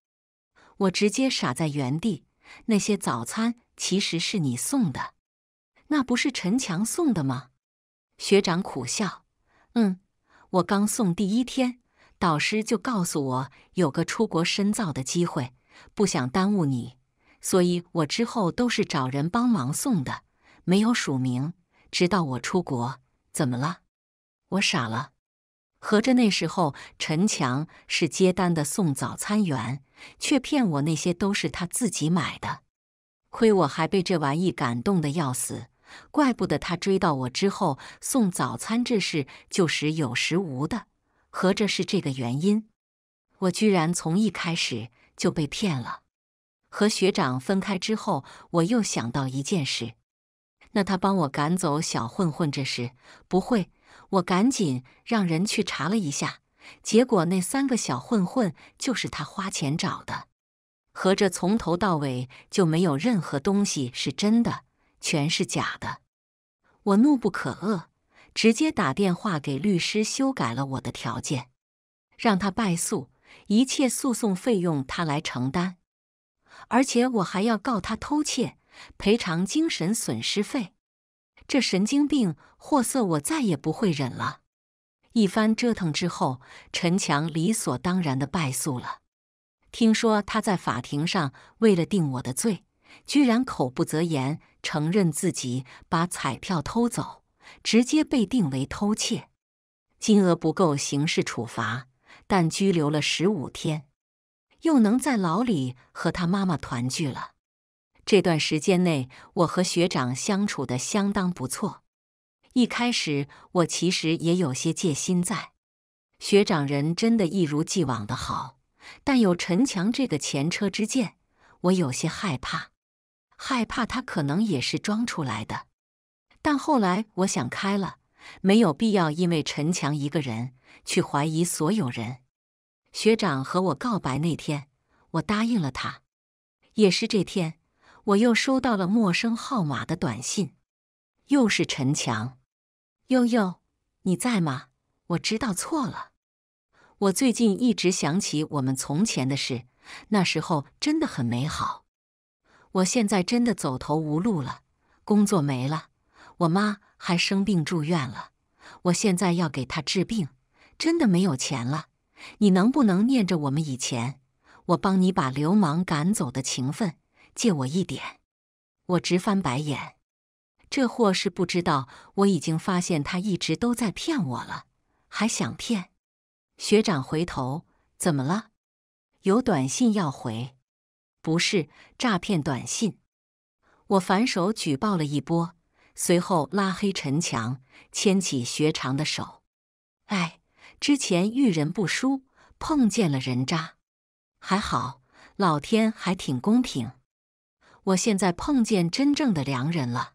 我直接傻在原地。那些早餐其实是你送的，那不是陈强送的吗？学长苦笑：“嗯。”我刚送第一天，导师就告诉我有个出国深造的机会，不想耽误你，所以我之后都是找人帮忙送的，没有署名。直到我出国，怎么了？我傻了，合着那时候陈强是接单的送早餐员，却骗我那些都是他自己买的，亏我还被这玩意感动的要死。怪不得他追到我之后送早餐这事就是有时无的，合着是这个原因。我居然从一开始就被骗了。和学长分开之后，我又想到一件事：那他帮我赶走小混混这事不会？我赶紧让人去查了一下，结果那三个小混混就是他花钱找的。合着从头到尾就没有任何东西是真的。全是假的！我怒不可遏，直接打电话给律师修改了我的条件，让他败诉，一切诉讼费用他来承担。而且我还要告他偷窃，赔偿精神损失费。这神经病货色，我再也不会忍了！一番折腾之后，陈强理所当然的败诉了。听说他在法庭上为了定我的罪。居然口不择言，承认自己把彩票偷走，直接被定为偷窃，金额不够刑事处罚，但拘留了十五天，又能在牢里和他妈妈团聚了。这段时间内，我和学长相处的相当不错。一开始我其实也有些戒心，在学长人真的一如既往的好，但有陈强这个前车之鉴，我有些害怕。害怕他可能也是装出来的，但后来我想开了，没有必要因为陈强一个人去怀疑所有人。学长和我告白那天，我答应了他。也是这天，我又收到了陌生号码的短信，又是陈强。悠悠，你在吗？我知道错了。我最近一直想起我们从前的事，那时候真的很美好。我现在真的走投无路了，工作没了，我妈还生病住院了，我现在要给她治病，真的没有钱了。你能不能念着我们以前我帮你把流氓赶走的情分，借我一点？我直翻白眼，这货是不知道我已经发现他一直都在骗我了，还想骗？学长回头，怎么了？有短信要回。不是诈骗短信，我反手举报了一波，随后拉黑陈强，牵起学长的手。哎，之前遇人不淑，碰见了人渣，还好老天还挺公平，我现在碰见真正的良人了。